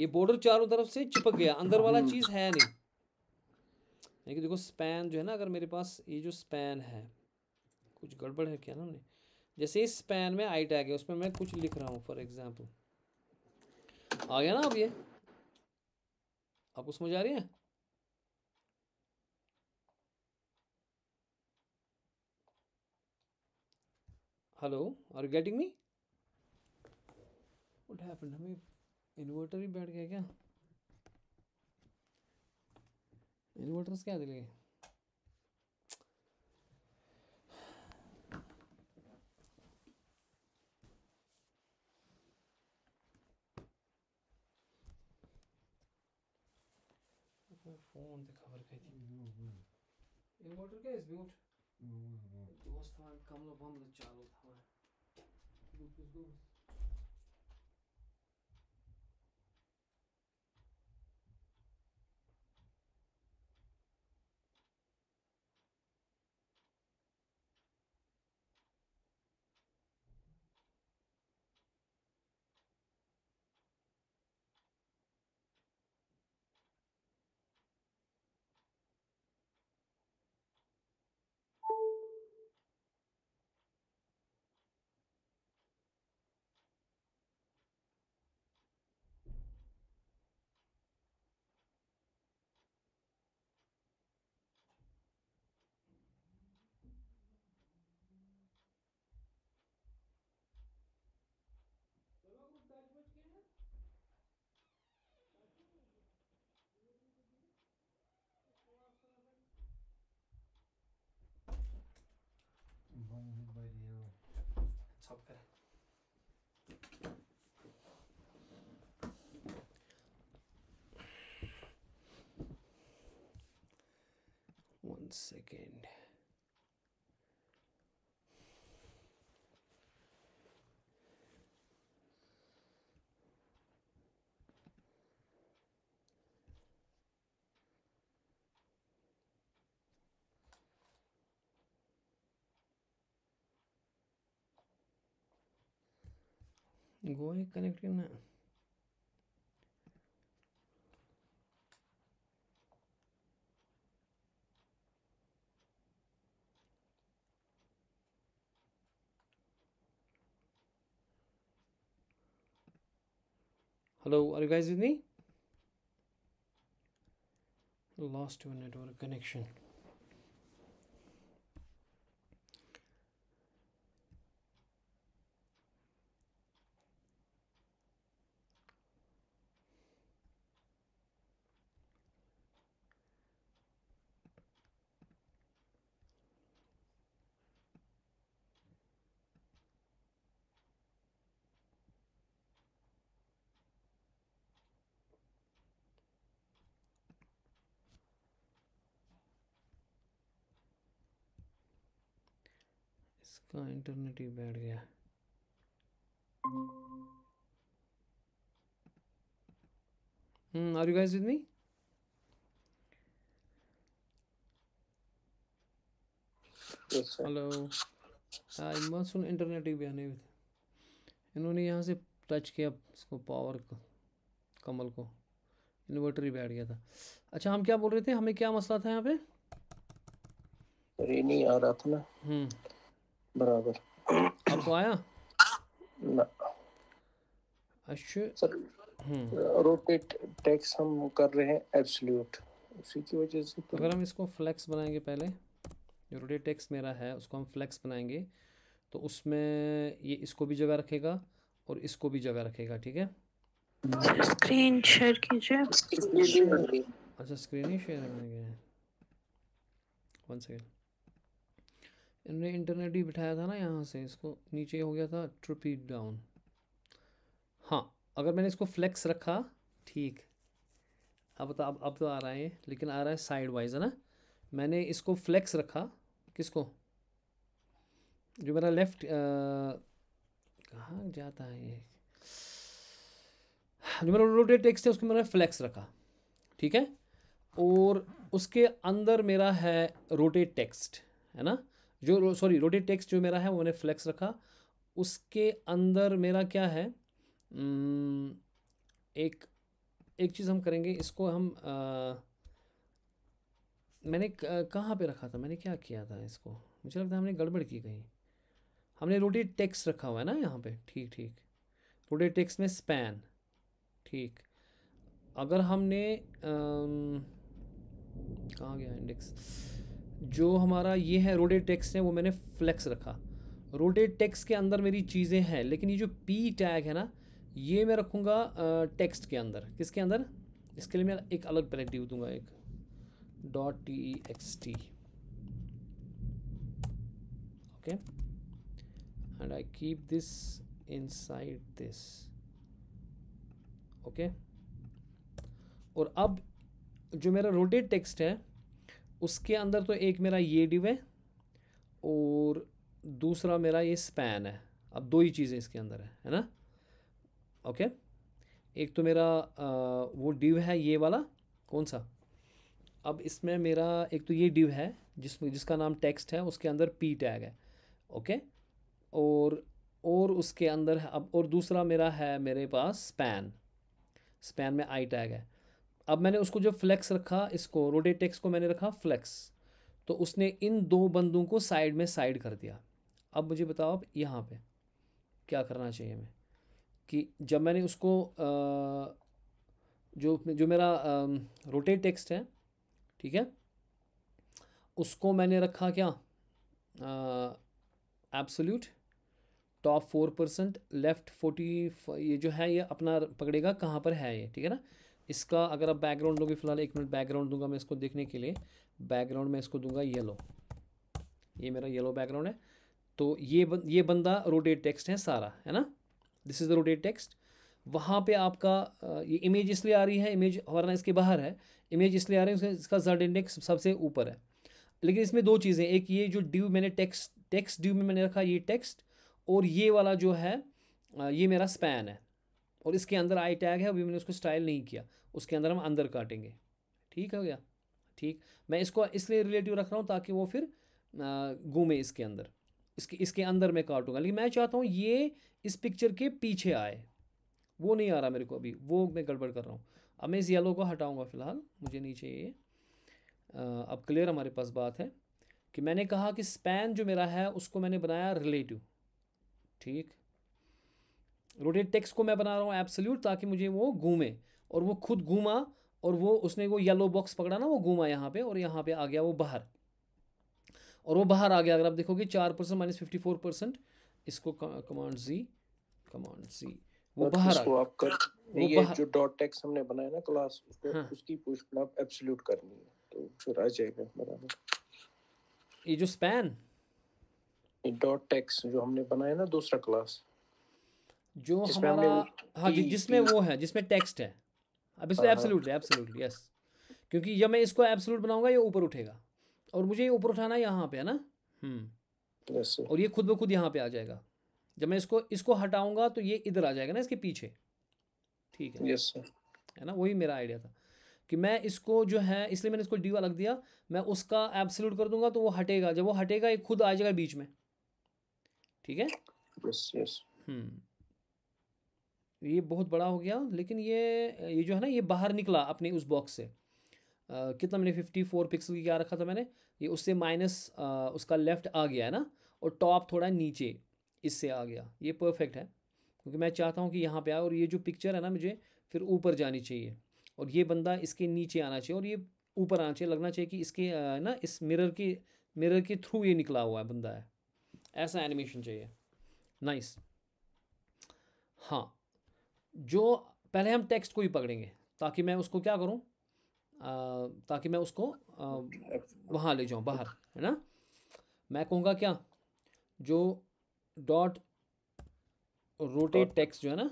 ये बॉर्डर चारों तरफ से चिपक गया अंदर वाला हम्म। चीज़ है नहीं यानी कि देखो स्पैन जो है ना अगर मेरे पास ये जो स्पैन है कुछ गड़बड़ है क्या ना जैसे इस स्पैन में आई टैग है उसमें मैं कुछ लिख रहा हूँ फॉर एग्जाम्पल आ गया ना अब ये आप उसमें जा रही है hello are you getting me what happened हमें इन्वर्टर ही बैठ गया क्या इन्वर्टर्स क्या दिले फोन से खबर कही थी इन्वर्टर क्या इस ब्यूट mm-hmm. दोस्त बंद चालू था soppere. One second. Go ahead, connect him now. Hello, are you guys with me? Lost your network connection. इसका इंटरनेट ही बैठ गया are you guys with me hello आई मसून इंटरनेट ही थे इन्होंने यहाँ से टच किया इसको पावर को कमल को इन्वर्टर ही बैठ गया था अच्छा हम क्या बोल रहे थे हमें क्या मसला था यहाँ पे रेनी आ रहा था ना हम्म बराबर आपको आया ना अच्छा सर रोटेट हम्म। टैक्स हम कर रहे हैं एब्सोल्यूट उसी की वजह से तो अगर हम इसको फ्लैक्स बनाएंगे पहले जो रोटेट टैक्स मेरा है उसको हम फ्लैक्स बनाएंगे तो उसमें ये इसको भी जगह रखेगा और इसको भी जगह रखेगा ठीक है स्क्रीन शेयर कीजिए अच्छा स्क्रीन ही शेयर बनाएंगे वन सेकेंड इन्होंने इंटरनेट ही बिठाया था ना यहाँ से इसको नीचे हो गया था ट्रिपी डाउन हाँ अगर मैंने इसको फ्लेक्स रखा ठीक अब तो अब अब तो आ रहा है लेकिन आ रहा है साइड वाइज है ना मैंने इसको फ्लेक्स रखा किसको जो मेरा लेफ्ट कहाँ जाता है ये जो मेरा रोटेट टेक्स्ट है उसको मैंने फ्लेक्स रखा ठीक है और उसके अंदर मेरा है रोटेट टेक्स्ट है ना जो सॉरी रोटेट टेक्स्ट जो मेरा है वो मैंने फ्लेक्स रखा उसके अंदर मेरा क्या है एक एक चीज़ हम करेंगे इसको हम आ, मैंने कहाँ पे रखा था मैंने क्या किया था इसको मुझे लगता है हमने गड़बड़ की कहीं हमने रोटेट टेक्स्ट रखा हुआ है ना यहाँ पे ठीक ठीक रोटेट टेक्स्ट में स्पैन ठीक अगर हमने कहाँ गया इंडेक्स जो हमारा ये है रोडेड टैक्स है वो मैंने फ्लेक्स रखा रोटेड टैक्स के अंदर मेरी चीज़ें हैं लेकिन ये जो पी टैग है ना ये मैं रखूँगा टेक्स्ट के अंदर किसके अंदर इसके लिए मैं एक अलग पैलेटिव दूंगा एक dot T E X T okay and I keep this inside this okay और अब जो मेरा रोटेड टेक्स्ट है उसके अंदर तो एक मेरा ये डिव है और दूसरा मेरा ये स्पैन है अब दो ही चीज़ें इसके अंदर है है ना ओके एक तो मेरा आ, वो डिव है ये वाला कौन सा अब इसमें मेरा एक तो ये डिव है जिसमें जिसका नाम टेक्स्ट है उसके अंदर पी टैग है ओके और और उसके अंदर अब और दूसरा मेरा है मेरे पास स्पैन स्पैन में आई टैग है अब मैंने उसको जो फ्लेक्स रखा इसको रोटेटेक्स को मैंने रखा फ्लेक्स तो उसने इन दो बंदों को साइड में साइड कर दिया अब मुझे बताओ आप यहाँ पे क्या करना चाहिए हमें कि जब मैंने उसको जो जो मेरा रोटेट टेक्स्ट है ठीक है उसको मैंने रखा क्या absolute top four percent left forty ये जो है ये अपना पकड़ेगा कहाँ पर है ये ठीक है ना इसका अगर आप बैकग्राउंड दोगे फिलहाल एक मिनट बैकग्राउंड दूंगा मैं इसको देखने के लिए बैकग्राउंड में इसको दूंगा येलो ये मेरा येलो बैकग्राउंड है तो ये बन, ये बंदा रोटेट टेक्स्ट है सारा है ना this is the rotate text वहाँ पे आपका ये इमेज इसलिए आ रही है इमेज वरना इसके बाहर है इमेज इसलिए आ रही है इसका जर्ड इंडेक्स सबसे ऊपर है लेकिन इसमें दो चीज़ें एक ये जो ड्यू मैंने टेक्स्ट टेक्स्ट ड्यू में मैंने रखा ये टेक्स्ट और ये वाला जो है ये मेरा स्पैन है और इसके अंदर आई टैग है अभी मैंने उसको स्टाइल नहीं किया उसके अंदर हम अंदर काटेंगे ठीक हो गया ठीक मैं इसको इसलिए रिलेटिव रख रहा हूँ ताकि वो फिर घूमे इसके अंदर इसके इसके अंदर मैं काटूंगा लेकिन मैं चाहता हूँ ये इस पिक्चर के पीछे आए वो नहीं आ रहा मेरे को अभी वो मैं गड़बड़ कर रहा हूँ अब मैं इस येलो को हटाऊँगा फ़िलहाल मुझे नीचे ये अब क्लियर हमारे पास बात है कि मैंने कहा कि स्पैन जो मेरा है उसको मैंने बनाया रिलेटिव ठीक रोटेट टेक्स्ट को मैं बना रहा हूँ एब्सोल्यूट ताकि मुझे वो घूमे और वो खुद घूमा और वो उसने वो येलो बॉक्स पकड़ा ना वो घूमा यहाँ पे और यहाँ पे आ गया वो बाहर और वो बाहर आ गया अगर आप देखोगे चार percent minus fifty four percent इसको कमांड जी कमांड जी वो बाहर आ गया कर ये जो डॉट टेक्स हमने बनाया ना क्लास उसको हाँ। उसकी पुश आप एब्सोल्यूट करनी है तो फिर आ जाएगा ये जो स्पैन डॉट टेक्स जो हमने बनाया ना दूसरा क्लास जो हमारा हाँ जी जिसमें वो है जिसमें टेक्स्ट है अब इसमें एब्सोल्युटली एब्सोल्युटली यस क्योंकि जब मैं इसको एब्सोल्यूट बनाऊंगा ये ऊपर उठेगा और मुझे ये ऊपर उठाना है यहाँ पे है ना हम्म और ये खुद ब खुद यहाँ पे आ जाएगा जब मैं इसको इसको हटाऊंगा तो ये इधर आ जाएगा ना इसके पीछे ठीक है यस है ना वही मेरा आइडिया था कि मैं इसको जो है इसलिए मैंने इसको डी अलग दिया मैं उसका एब्सोल्यूट कर दूंगा तो वो हटेगा जब वो हटेगा ये खुद आ जाएगा बीच में ठीक है यस यस हम्म ये बहुत बड़ा हो गया लेकिन ये ये जो है ना ये बाहर निकला अपने उस बॉक्स से आ, कितना मैंने फिफ्टी फोर पिक्सल की क्या रखा था मैंने ये उससे माइनस उसका लेफ्ट आ गया है ना और टॉप थोड़ा नीचे इससे आ गया ये परफेक्ट है क्योंकि मैं चाहता हूँ कि यहाँ पे आए और ये जो पिक्चर है ना मुझे फिर ऊपर जानी चाहिए और ये बंदा इसके नीचे आना चाहिए और ये ऊपर आना चाहिए लगना चाहिए कि इसके ना इस मिरर के मिरर के थ्रू ये निकला हुआ है बंदा है ऐसा एनिमेशन चाहिए नाइस हाँ जो पहले हम टेक्स्ट को ही पकड़ेंगे ताकि मैं उसको क्या करूँ ताकि मैं उसको वहाँ ले जाऊँ बाहर है ना मैं कहूँगा क्या जो डॉट रोटेट टेक्स्ट जो है ना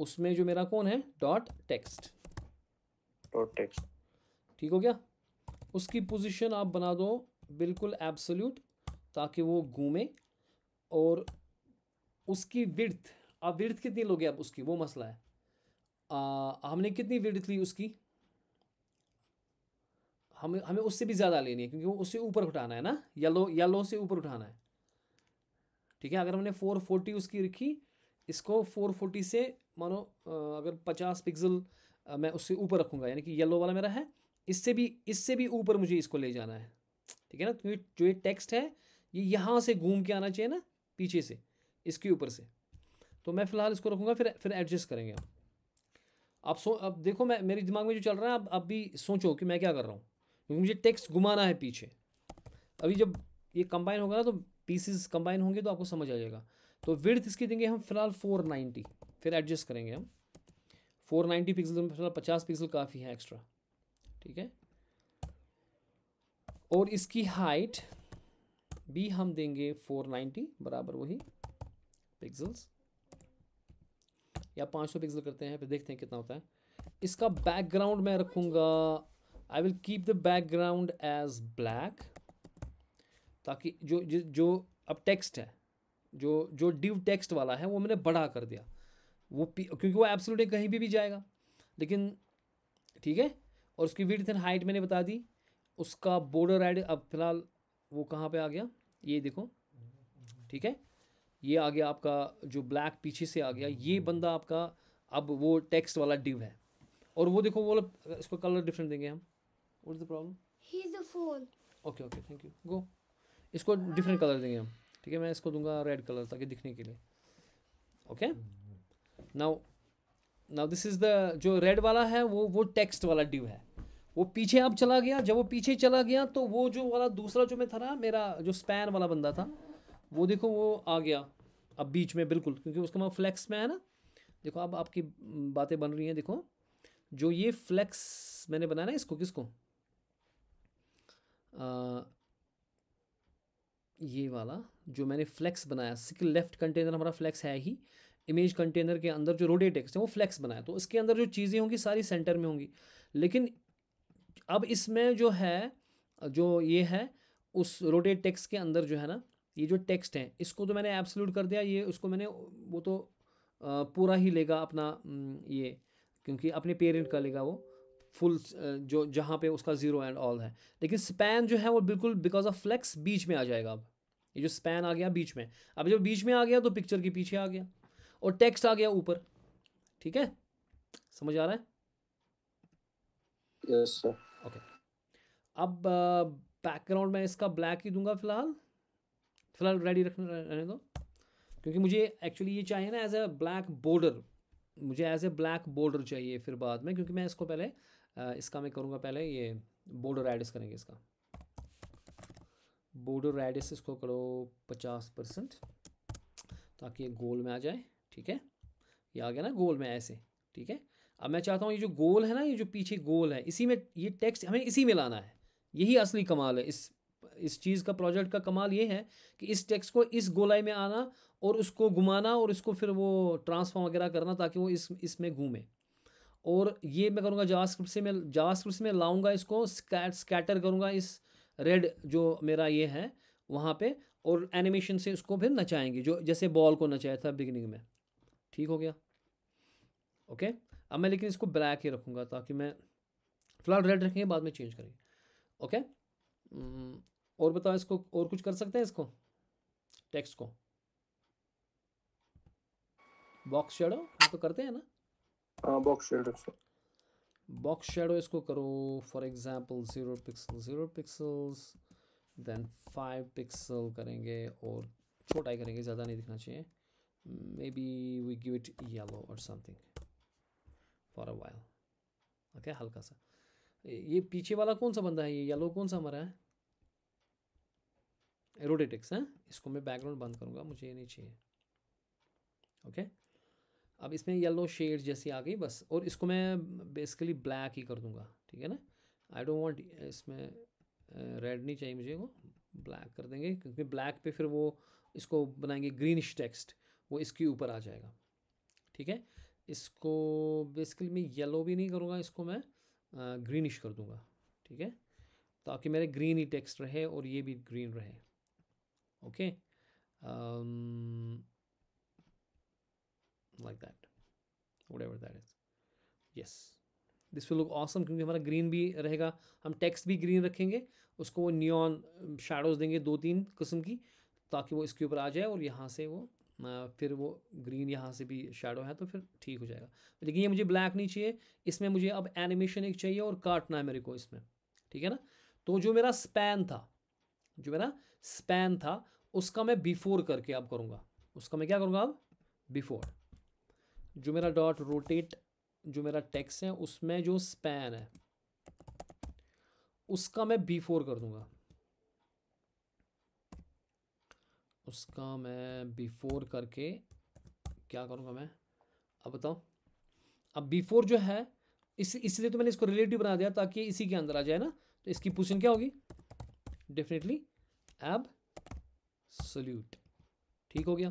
उसमें जो मेरा कौन है डॉट टेक्स्ट डॉट टेक्स्ट ठीक हो गया उसकी पोजीशन आप बना दो बिल्कुल एब्सोल्यूट ताकि वो घूमे और उसकी विर्थ आप विर्थ कितनी लोगे आप उसकी वो मसला है आ, हमने कितनी विर्थ ली उसकी हमें हमें उससे भी ज़्यादा लेनी है क्योंकि वो उससे ऊपर उठाना है ना येलो येलो से ऊपर उठाना है ठीक है अगर हमने फोर फोर्टी उसकी रखी इसको फोर फोर्टी से मानो अगर पचास पिक्सल मैं उससे ऊपर रखूँगा यानी कि येलो वाला मेरा है इससे भी इससे भी ऊपर मुझे इसको ले जाना है ठीक है ना क्योंकि जो ये टेक्स्ट है ये यहाँ से घूम के आना चाहिए ना पीछे से इसके ऊपर से तो मैं फ़िलहाल इसको रखूँगा फिर फिर एडजस्ट करेंगे हम आप सो अब देखो मैं मेरे दिमाग में जो चल रहा है अब आप भी सोचो कि मैं क्या कर रहा हूँ क्योंकि मुझे टेक्स्ट घुमाना है पीछे अभी जब ये कंबाइन होगा ना तो पीसेस कंबाइन होंगे तो आपको समझ आ जाएगा तो विर्थ इसकी देंगे हम फिलहाल फोर नाइन्टी फिर एडजस्ट करेंगे हम फोर नाइन्टी पिक्सल फिलहाल पचास पिक्सल काफ़ी है एक्स्ट्रा ठीक है और इसकी हाइट भी हम देंगे फोर नाइन्टी बराबर वही पिक्सल्स या पाँच सौ पिक्सल करते हैं फिर देखते हैं कितना होता है इसका बैकग्राउंड मैं रखूँगा I will keep the background as black ताकि जो जो अब टेक्स्ट है जो जो डिव टेक्स्ट वाला है वो मैंने बढ़ा कर दिया वो क्योंकि वो एब्सोल्यूटली कहीं भी भी जाएगा लेकिन ठीक है और उसकी विड्थ एंड हाइट मैंने बता दी उसका बॉर्डर एड अब फिलहाल वो कहाँ पे आ गया ये देखो ठीक है ये आ गया आपका जो ब्लैक पीछे से आ गया ये बंदा आपका अब वो टेक्स्ट वाला डिव है और वो देखो वो इसको कलर डिफरेंट देंगे हम what is the problem he is a phone okay okay thank you go इसको डिफरेंट कलर देंगे हम ठीक है मैं इसको दूंगा रेड कलर ताकि दिखने के लिए okay now now this is the जो रेड वाला है वो वो टेक्स्ट वाला डिव है वो पीछे अब चला गया जब वो पीछे चला गया तो वो जो वाला दूसरा जो मैं था ना मेरा जो स्पैन वाला बंदा था वो देखो वो आ गया अब बीच में बिल्कुल क्योंकि उसका मैं फ्लैक्स में है ना देखो अब आपकी बातें बन रही हैं देखो जो ये फ्लैक्स मैंने बनाया ना इसको किसको आ, ये वाला जो मैंने फ्लैक्स बनाया सिक लेफ्ट कंटेनर हमारा फ्लैक्स है ही इमेज कंटेनर के अंदर जो रोटेट एक्स है वो फ्लैक्स बनाया तो इसके अंदर जो चीज़ें होंगी सारी सेंटर में होंगी लेकिन अब इसमें जो है जो ये है उस रोटेट टेक्स के अंदर जो है ना ये जो टेक्स्ट है इसको तो मैंने एब्सोल्यूट कर दिया ये उसको मैंने वो तो पूरा ही लेगा अपना ये क्योंकि अपने पेरेंट का लेगा वो फुल जो जहाँ पे उसका ज़ीरो एंड ऑल है लेकिन स्पैन जो है वो बिल्कुल बिकॉज ऑफ फ्लेक्स बीच में आ जाएगा अब ये जो स्पैन आ गया बीच में अब जब बीच में आ गया तो पिक्चर के पीछे आ गया और टेक्स्ट आ गया ऊपर ठीक है समझ आ रहा है यस सर ओके अब बैकग्राउंड मैं इसका ब्लैक ही दूंगा फिलहाल फ़िलहाल रेडी रख रहने दो क्योंकि मुझे एक्चुअली ये चाहिए ना एज ए ब्लैक बॉर्डर मुझे एज ए ब्लैक बॉर्डर चाहिए फिर बाद में क्योंकि मैं इसको पहले इसका मैं करूँगा पहले ये बॉर्डर रेडिस करेंगे इसका बॉर्डर रेडिस इसको करो पचास परसेंट ताकि ये गोल में आ जाए ठीक है ये आ गया ना गोल में ऐसे ठीक है अब मैं चाहता हूँ ये जो गोल है ना ये जो पीछे गोल है इसी में ये टेक्स्ट हमें इसी में लाना है यही असली कमाल है इस इस चीज़ का प्रोजेक्ट का कमाल ये है कि इस टेक्स्ट को इस गोलाई में आना और उसको घुमाना और इसको फिर वो ट्रांसफॉर्म वगैरह करना ताकि वो इस इसमें घूमे और ये मैं करूँगा जावास्क्रिप्ट से मैं जावास्क्रिप्ट से मैं लाऊँगा इसको स्कैट स्कैटर करूँगा इस रेड जो मेरा ये है वहाँ पे और एनिमेशन से उसको फिर नचाएंगे जो जैसे बॉल को नचाया था बिगिनिंग में ठीक हो गया ओके अब मैं लेकिन इसको ब्लैक ही रखूँगा ताकि मैं फ़िलहाल रेड रखेंगे बाद में चेंज करेंगे ओके okay? हम्म, और बताओ इसको और कुछ कर सकते हैं इसको टेक्स्ट को बॉक्स शेडो हम तो करते हैं ना हाँ बॉक्स शेडो बॉक्स शेडो इसको करो for example zero pixel zero pixels then five pixel करेंगे और छोटा ही करेंगे ज़्यादा नहीं दिखना चाहिए maybe we give it yellow और something for a while okay हल्का सा ये पीछे वाला कौन सा बंदा है ये येलो कौन सा हमारा है रोटेटिक्स है हाँ? इसको मैं बैकग्राउंड बंद करूँगा मुझे ये नहीं चाहिए ओके अब इसमें येलो शेड जैसी आ गई बस और इसको मैं बेसिकली ब्लैक ही कर दूँगा ठीक है ना आई डोंट वांट इसमें रेड नहीं चाहिए मुझे वो ब्लैक कर देंगे क्योंकि ब्लैक पे फिर वो इसको बनाएंगे ग्रीनिश टेक्स्ट वो इसके ऊपर आ जाएगा ठीक है इसको बेसिकली मैं येलो भी नहीं करूँगा इसको मैं ग्रीनिश कर दूँगा ठीक है ताकि मेरे ग्रीन ही टेक्स्ट रहे और ये भी ग्रीन रहे okay like that whatever that is yes this will look awesome क्योंकि हमारा ग्रीन भी रहेगा हम टेक्स्ट भी ग्रीन रखेंगे उसको वो नियॉन शेडोज़ um, देंगे दो तीन किस्म की ताकि वो इसके ऊपर आ जाए और यहाँ से वो फिर वो ग्रीन यहाँ से भी शेडो है तो फिर ठीक हो जाएगा लेकिन ये मुझे ब्लैक नहीं चाहिए इसमें मुझे अब एनिमेशन एक चाहिए और काटना है मेरे को इसमें ठीक है ना तो जो मेरा स्पैन था जो मेरा स्पैन था उसका मैं बिफोर करके अब करूँगा उसका मैं क्या करूँगा अब बिफोर जो मेरा डॉट रोटेट जो मेरा टेक्स है उसमें जो स्पैन है उसका मैं बिफोर कर दूंगा उसका मैं बिफोर करके क्या करूँगा मैं अब बताओ अब बिफोर जो है इस इसलिए तो मैंने इसको रिलेटिव बना दिया ताकि इसी के अंदर आ जाए ना तो इसकी पोजिशन क्या होगी डेफिनेटली एब सोल्यूट ठीक हो गया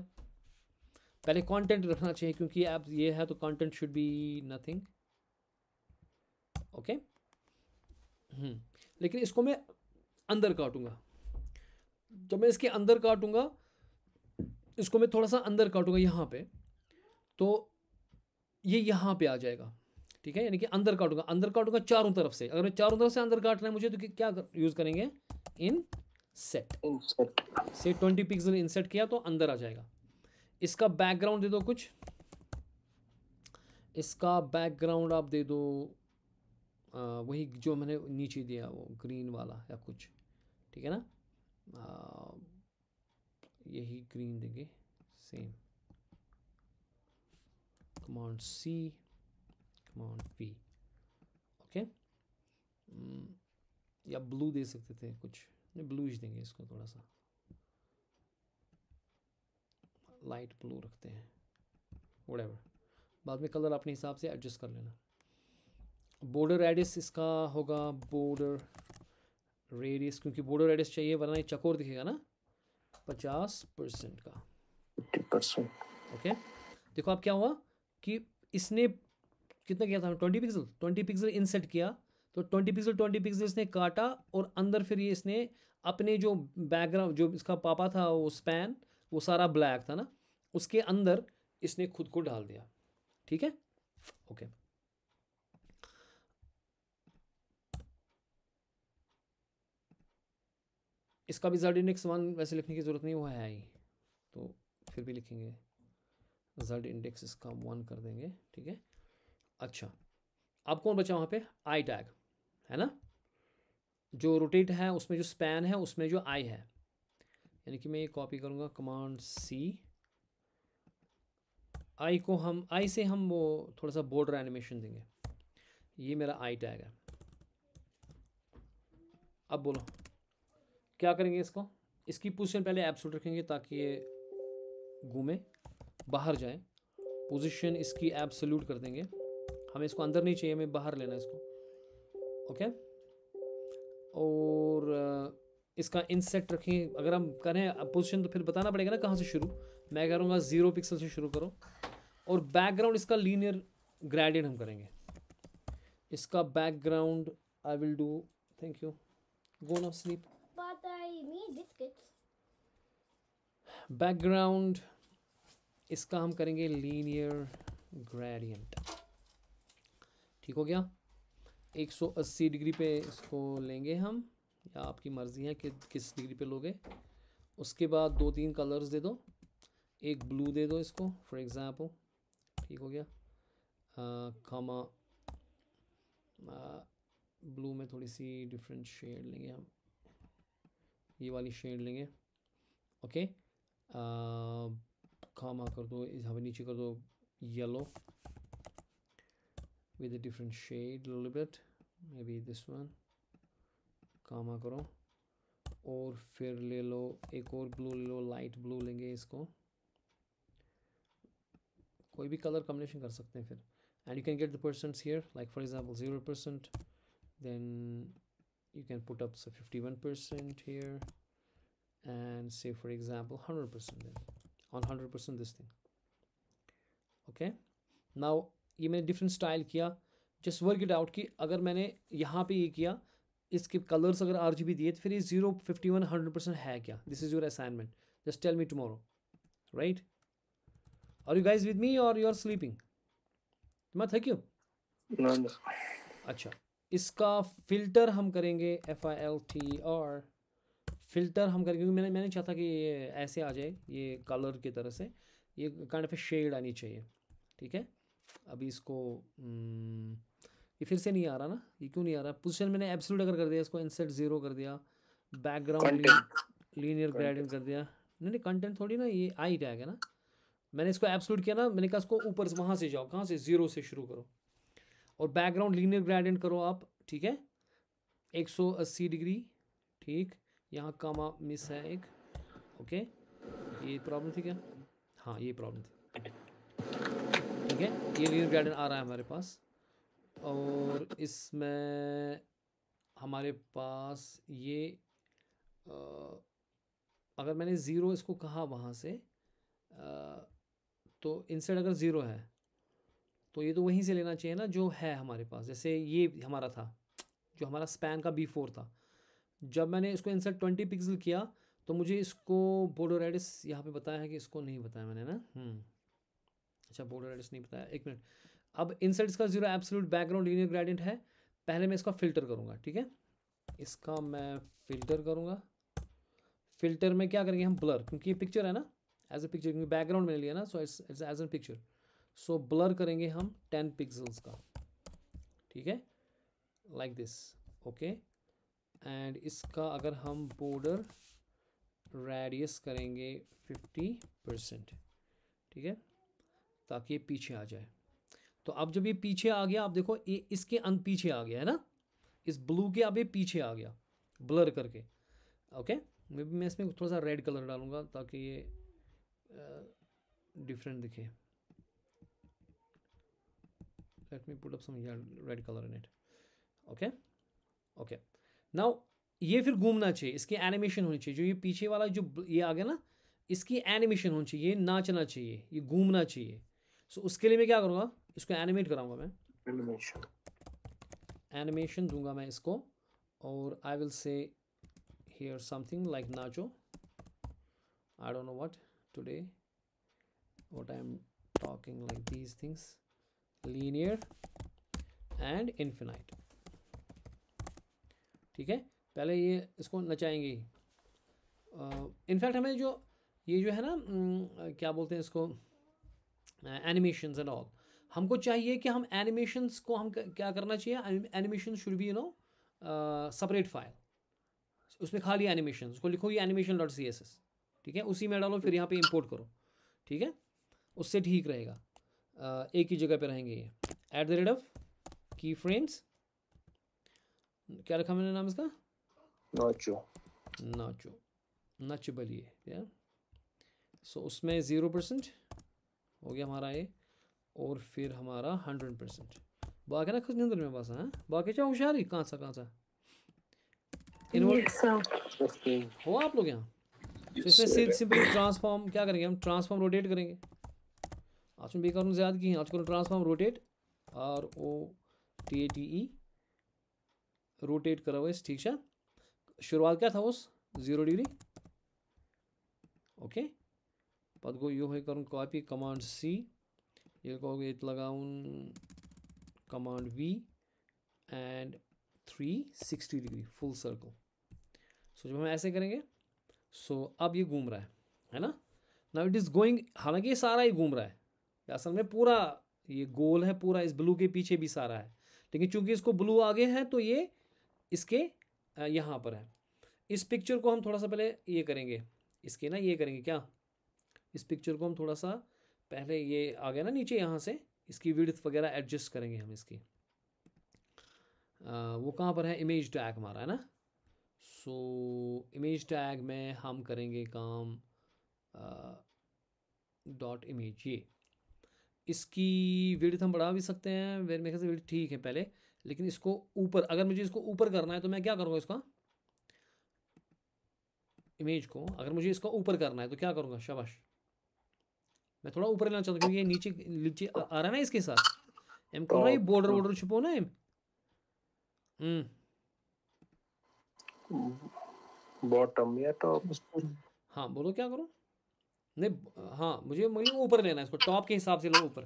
पहले कंटेंट रखना चाहिए क्योंकि ऐप ये है तो content should be nothing okay लेकिन इसको मैं अंदर काटूंगा जब मैं इसके अंदर काटूंगा इसको मैं थोड़ा सा अंदर काटूंगा यहाँ पे तो ये यहाँ पे आ जाएगा ठीक है यानी कि अंदर काटूंगा अंदर काटूंगा चारों तरफ से अगर मैं चारों तरफ से अंदर काटना है मुझे तो क्या यूज़ करेंगे इन सेट से ट्वेंटी पिक्सल इंसेट किया तो अंदर आ जाएगा इसका बैकग्राउंड दे दो कुछ इसका बैकग्राउंड आप दे दो आ, वही जो मैंने नीचे दिया वो ग्रीन वाला या कुछ ठीक है ना आ, यही ग्रीन देंगे same command C command P okay या ब्लू दे सकते थे कुछ नहीं ब्लू ही देंगे इसको थोड़ा सा लाइट ब्लू रखते हैं वडेवर बाद में कलर अपने हिसाब से एडजस्ट कर लेना बॉर्डर रेडिस इसका होगा बॉर्डर रेडियस क्योंकि बॉर्डर रेडियस चाहिए वरना ये चकोर दिखेगा ना पचास परसेंट का ओके देखो आप क्या हुआ कि इसने कितना किया था twenty pixel twenty pixel insert किया तो ट्वेंटी पिक्सल ट्वेंटी पिक्सल इसने काटा और अंदर फिर ये इसने अपने जो बैकग्राउंड जो इसका पापा था वो स्पैन वो सारा ब्लैक था ना उसके अंदर इसने खुद को डाल दिया ठीक है ओके okay. इसका भी जेड इंडेक्स वन वैसे लिखने की ज़रूरत नहीं वो है ही तो फिर भी लिखेंगे जेड इंडेक्स इसका वन कर देंगे ठीक है अच्छा अब कौन बचा वहाँ पे आई टैग है ना जो रोटेट है उसमें जो स्पैन है उसमें जो आई है यानी कि मैं ये कॉपी करूँगा कमांड सी आई को हम आई से हम वो थोड़ा सा बॉर्डर एनिमेशन देंगे ये मेरा आई टैग है अब बोलो क्या करेंगे इसको इसकी पोजीशन पहले एब्सोल्यूट रखेंगे ताकि ये घूमे बाहर जाए पोजीशन इसकी एब्सोल्यूट कर देंगे हमें इसको अंदर नहीं चाहिए हमें बाहर लेना है इसको ओके और इसका इनसेट रखें अगर हम करें पोजीशन तो फिर बताना पड़ेगा ना कहाँ से शुरू मैं कह रहा ज़ीरो पिक्सल से शुरू करो और बैकग्राउंड इसका लीनियर ग्रेडियंट हम करेंगे इसका background I will do thank you go now sleep background इसका हम करेंगे लीनियर ग्रेडियंट ठीक हो गया 180 डिग्री पे इसको लेंगे हम या आपकी मर्ज़ी है कि किस डिग्री पे लोगे उसके बाद दो तीन कलर्स दे दो एक ब्लू दे दो इसको फॉर एग्ज़ाम्पल ठीक हो गया खामा ब्लू में थोड़ी सी डिफरेंट शेड लेंगे हम ये वाली शेड लेंगे ओके खामा कर दो यहाँ पर नीचे कर दो yellow with different shade shade a maybe this one one comma करो और फिर ले लो एक और ब्लू ले लो लाइट ब्लू लेंगे इसको कोई भी कलर कॉम्बिनेशन कर सकते हैं फिर and you can get the percents here like for example zero percent then you can put up so 51% here and say for example 100% on 100% this thing okay now you made a different style kia just work it out ki agar mene yahan pe ye kiya colors agar rgb diye to fir ye 0 51 100% hai kya this is your assignment just tell me tomorrow right are you guys with me or you are sleeping tuma thak you no इसका filter हम करेंगे F I L T और filter हम करेंगे क्योंकि मैंने मैंने चाहता कि ये ऐसे आ जाए ये कलर की तरह से ये काइंड ऑफ ए शेड आनी चाहिए ठीक है अभी इसको हम्म, ये फिर से नहीं आ रहा ना ये क्यों नहीं आ रहा पोजिशन मैंने एब्सोल्यूट अगर कर दिया इसको इंसेट ज़ीरो कर दिया बैकग्राउंड लीनियर ग्रेडियंट कर दिया नहीं नहीं कंटेंट थोड़ी ना ये आई टैग है ना मैंने इसको एब्सोल्यूट किया ना मैंने कहा इसको ऊपर से वहाँ से जाओ कहाँ से ज़ीरो से शुरू करो और बैकग्राउंड लीनियर ग्रेडियंट करो आप ठीक है 180 डिग्री ठीक यहाँ कामा मिस है एक ओके ये प्रॉब्लम थी क्या हाँ ये प्रॉब्लम थी ठीक है ये लीनियर ग्रेडियंट आ रहा है हमारे पास और इसमें हमारे पास ये आ, अगर मैंने ज़ीरो इसको कहा वहाँ से आ, तो इनसेड अगर ज़ीरो है तो ये तो वहीं से लेना चाहिए ना जो है हमारे पास जैसे ये हमारा था जो हमारा स्पैन का बी फोर था जब मैंने इसको इंसर्ट ट्वेंटी पिक्सल किया तो मुझे इसको रेडिस यहाँ पे बताया है कि इसको नहीं बताया मैंने ना हम्म। अच्छा रेडिस नहीं बताया एक मिनट अब इंसर्ट इसका zero absolute background linear gradient है पहले मैं इसका फ़िल्टर करूँगा ठीक है इसका मैं फ़िल्टर करूँगा फ़िल्टर में क्या करेंगे हम ब्लर क्योंकि ये पिक्चर है ना एज ए पिक्चर क्योंकि बैकग्राउंड मैंने लिया ना so it's it's as an picture so blur करेंगे हम टेन पिक्सल्स का ठीक है लाइक दिस ओके एंड इसका अगर हम बॉर्डर रेडियस करेंगे फिफ्टी परसेंट ठीक है ताकि ये पीछे आ जाए तो अब जब ये पीछे आ गया आप देखो ये इसके अंत पीछे आ गया है ना इस ब्लू के अब ये पीछे आ गया ब्लर करके ओके मे बी मैं इसमें थोड़ा सा रेड कलर डालूंगा ताकि ये डिफरेंट uh, दिखे let me put up some red colour in it okay okay now ये फिर घूमना चाहिए इसकी एनिमेशन होनी चाहिए जो ये पीछे वाला जो ये आ गया ना इसकी एनिमेशन होनी चाहिए ये नाचना चाहिए ये घूमना चाहिए सो so, उसके लिए मैं क्या करूँगा इसको एनिमेट कराऊंगा मैं एनिमेशन दूंगा मैं इसको और I will say here something like nacho I don't know what today what I am talking like these things linear and infinite ठीक है पहले ये इसको नचाएंगे इनफैक्ट uh, हमें जो ये जो है ना uh, क्या बोलते हैं इसको एनिमेशन एंड ऑल हमको चाहिए कि हम एनिमेशंस को हम क्या करना चाहिए animation should be you know separate file उसमें खाली एनिमेशन उसको लिखो ये animation dot C S S ठीक है उसी में डालो फिर यहाँ पे इंपोर्ट करो ठीक है उससे ठीक रहेगा एक ही जगह पे रहेंगे ये at the rate of key frames क्या रखा मैंने नाम इसका नाचो नाचो नच बलिए या सो उसमें ज़ीरो परसेंट हो गया हमारा ये और फिर हमारा हंड्रेड परसेंट बाकी ना खुद नहीं में पास है हाँ? बाकी होशियार होशियारी कहाँ सा कहाँ सा हो आप लोग यहाँ तो इसमें सिंपली ट्रांसफॉर्म क्या करेंगे हम ट्रांसफॉर्म रोटेट करेंगे आज बे कर ज्यादा कहीं आज transform rotate R O T A T E rotate करो e, ठीक शुरुआत क्या था जीरो डिग्री ओके पत गो यो कर कॉपी कमांड सी ये गो ये लगाउन command V and three sixty degree full circle so जब हम ऐसे करेंगे सो so, अब ये घूम रहा है है ना नाउ इट इज़ गोइंग हालांकि ये सारा ही घूम रहा है असल में पूरा ये गोल है पूरा इस ब्लू के पीछे भी सारा है लेकिन चूंकि इसको ब्लू आगे है तो ये इसके यहाँ पर है इस पिक्चर को हम थोड़ा सा पहले ये करेंगे इसके ना ये करेंगे क्या इस पिक्चर को हम थोड़ा सा पहले ये आ गया ना नीचे यहाँ से इसकी विड्थ वगैरह एडजस्ट करेंगे हम इसकी आ, वो कहाँ पर है इमेज टैग हमारा है ना सो इमेज टैग में हम करेंगे काम डॉट इमेज ये इसकी विड्थ हम बढ़ा भी सकते हैं वेर मेरे ख्याल से विड्थ ठीक है पहले लेकिन इसको ऊपर अगर मुझे इसको ऊपर करना है तो मैं क्या करूँगा इसका इमेज को अगर मुझे इसका ऊपर करना है तो क्या करूँगा शाबाश मैं थोड़ा ऊपर लेना चाहता हूँ क्योंकि ये नीचे नीचे आ रहा है ना इसके साथ एम कर रहा है बॉर्डर वॉर्डर छुपो ना एम हम्म बॉटम या टॉप हाँ बोलो क्या करूँ नहीं हाँ मुझे मतलब ऊपर लेना इसको टॉप के हिसाब से लो ऊपर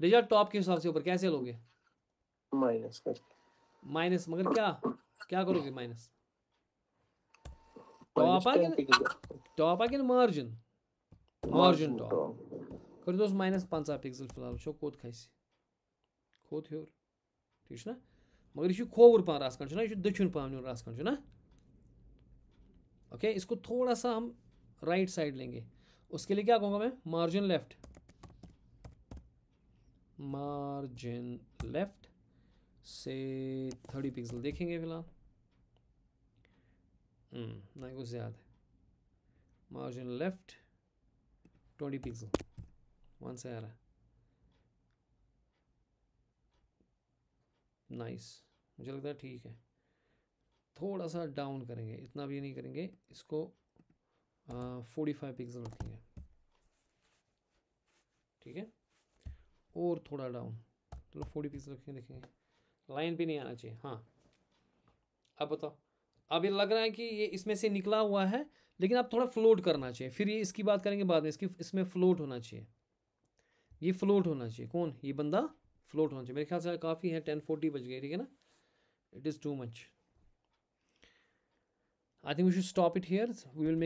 रिजल्ट टॉप के हिसाब से ऊपर कैसे लोगे माइनस माइनस मगर क्या क्या करोगे माइनस टॉप आ गया टॉप आ गया मार्जिन मार्जिन टॉप कर दो माइनस पंचा पिक्सल फिलहाल वो कोत खस कोत हो ठीक ना मगर यह खोवर पान रास कन यह दक्षिण पान रास कन ओके इसको थोड़ा सा हम राइट साइड लेंगे उसके लिए क्या कहूँगा मैं मार्जिन लेफ्ट मार्जिन लेफ्ट से थर्टी पिक्सल देखेंगे फिलहाल हम्म, नहीं कुछ याद है margin left twenty pixel one से आ रहा है नाइस मुझे लगता है ठीक है थोड़ा सा डाउन करेंगे इतना भी नहीं करेंगे इसको फोर्टी फाइव पिक्सल रखेंगे ठीक है और थोड़ा डाउन चलो फोर्टी पिक्सल रखेंगे देखेंगे लाइन भी नहीं आना चाहिए हाँ अब बताओ अब ये लग रहा है कि ये इसमें से निकला हुआ है लेकिन आप थोड़ा फ्लोट करना चाहिए फिर ये इसकी बात करेंगे बाद में इसकी इसमें फ्लोट होना चाहिए ये फ्लोट होना चाहिए कौन ये बंदा फ्लोट होना चाहिए मेरे ख्याल से काफ़ी है टेन फोर्टी बज गए ठीक है ना it is too much I think we should stop it here we will make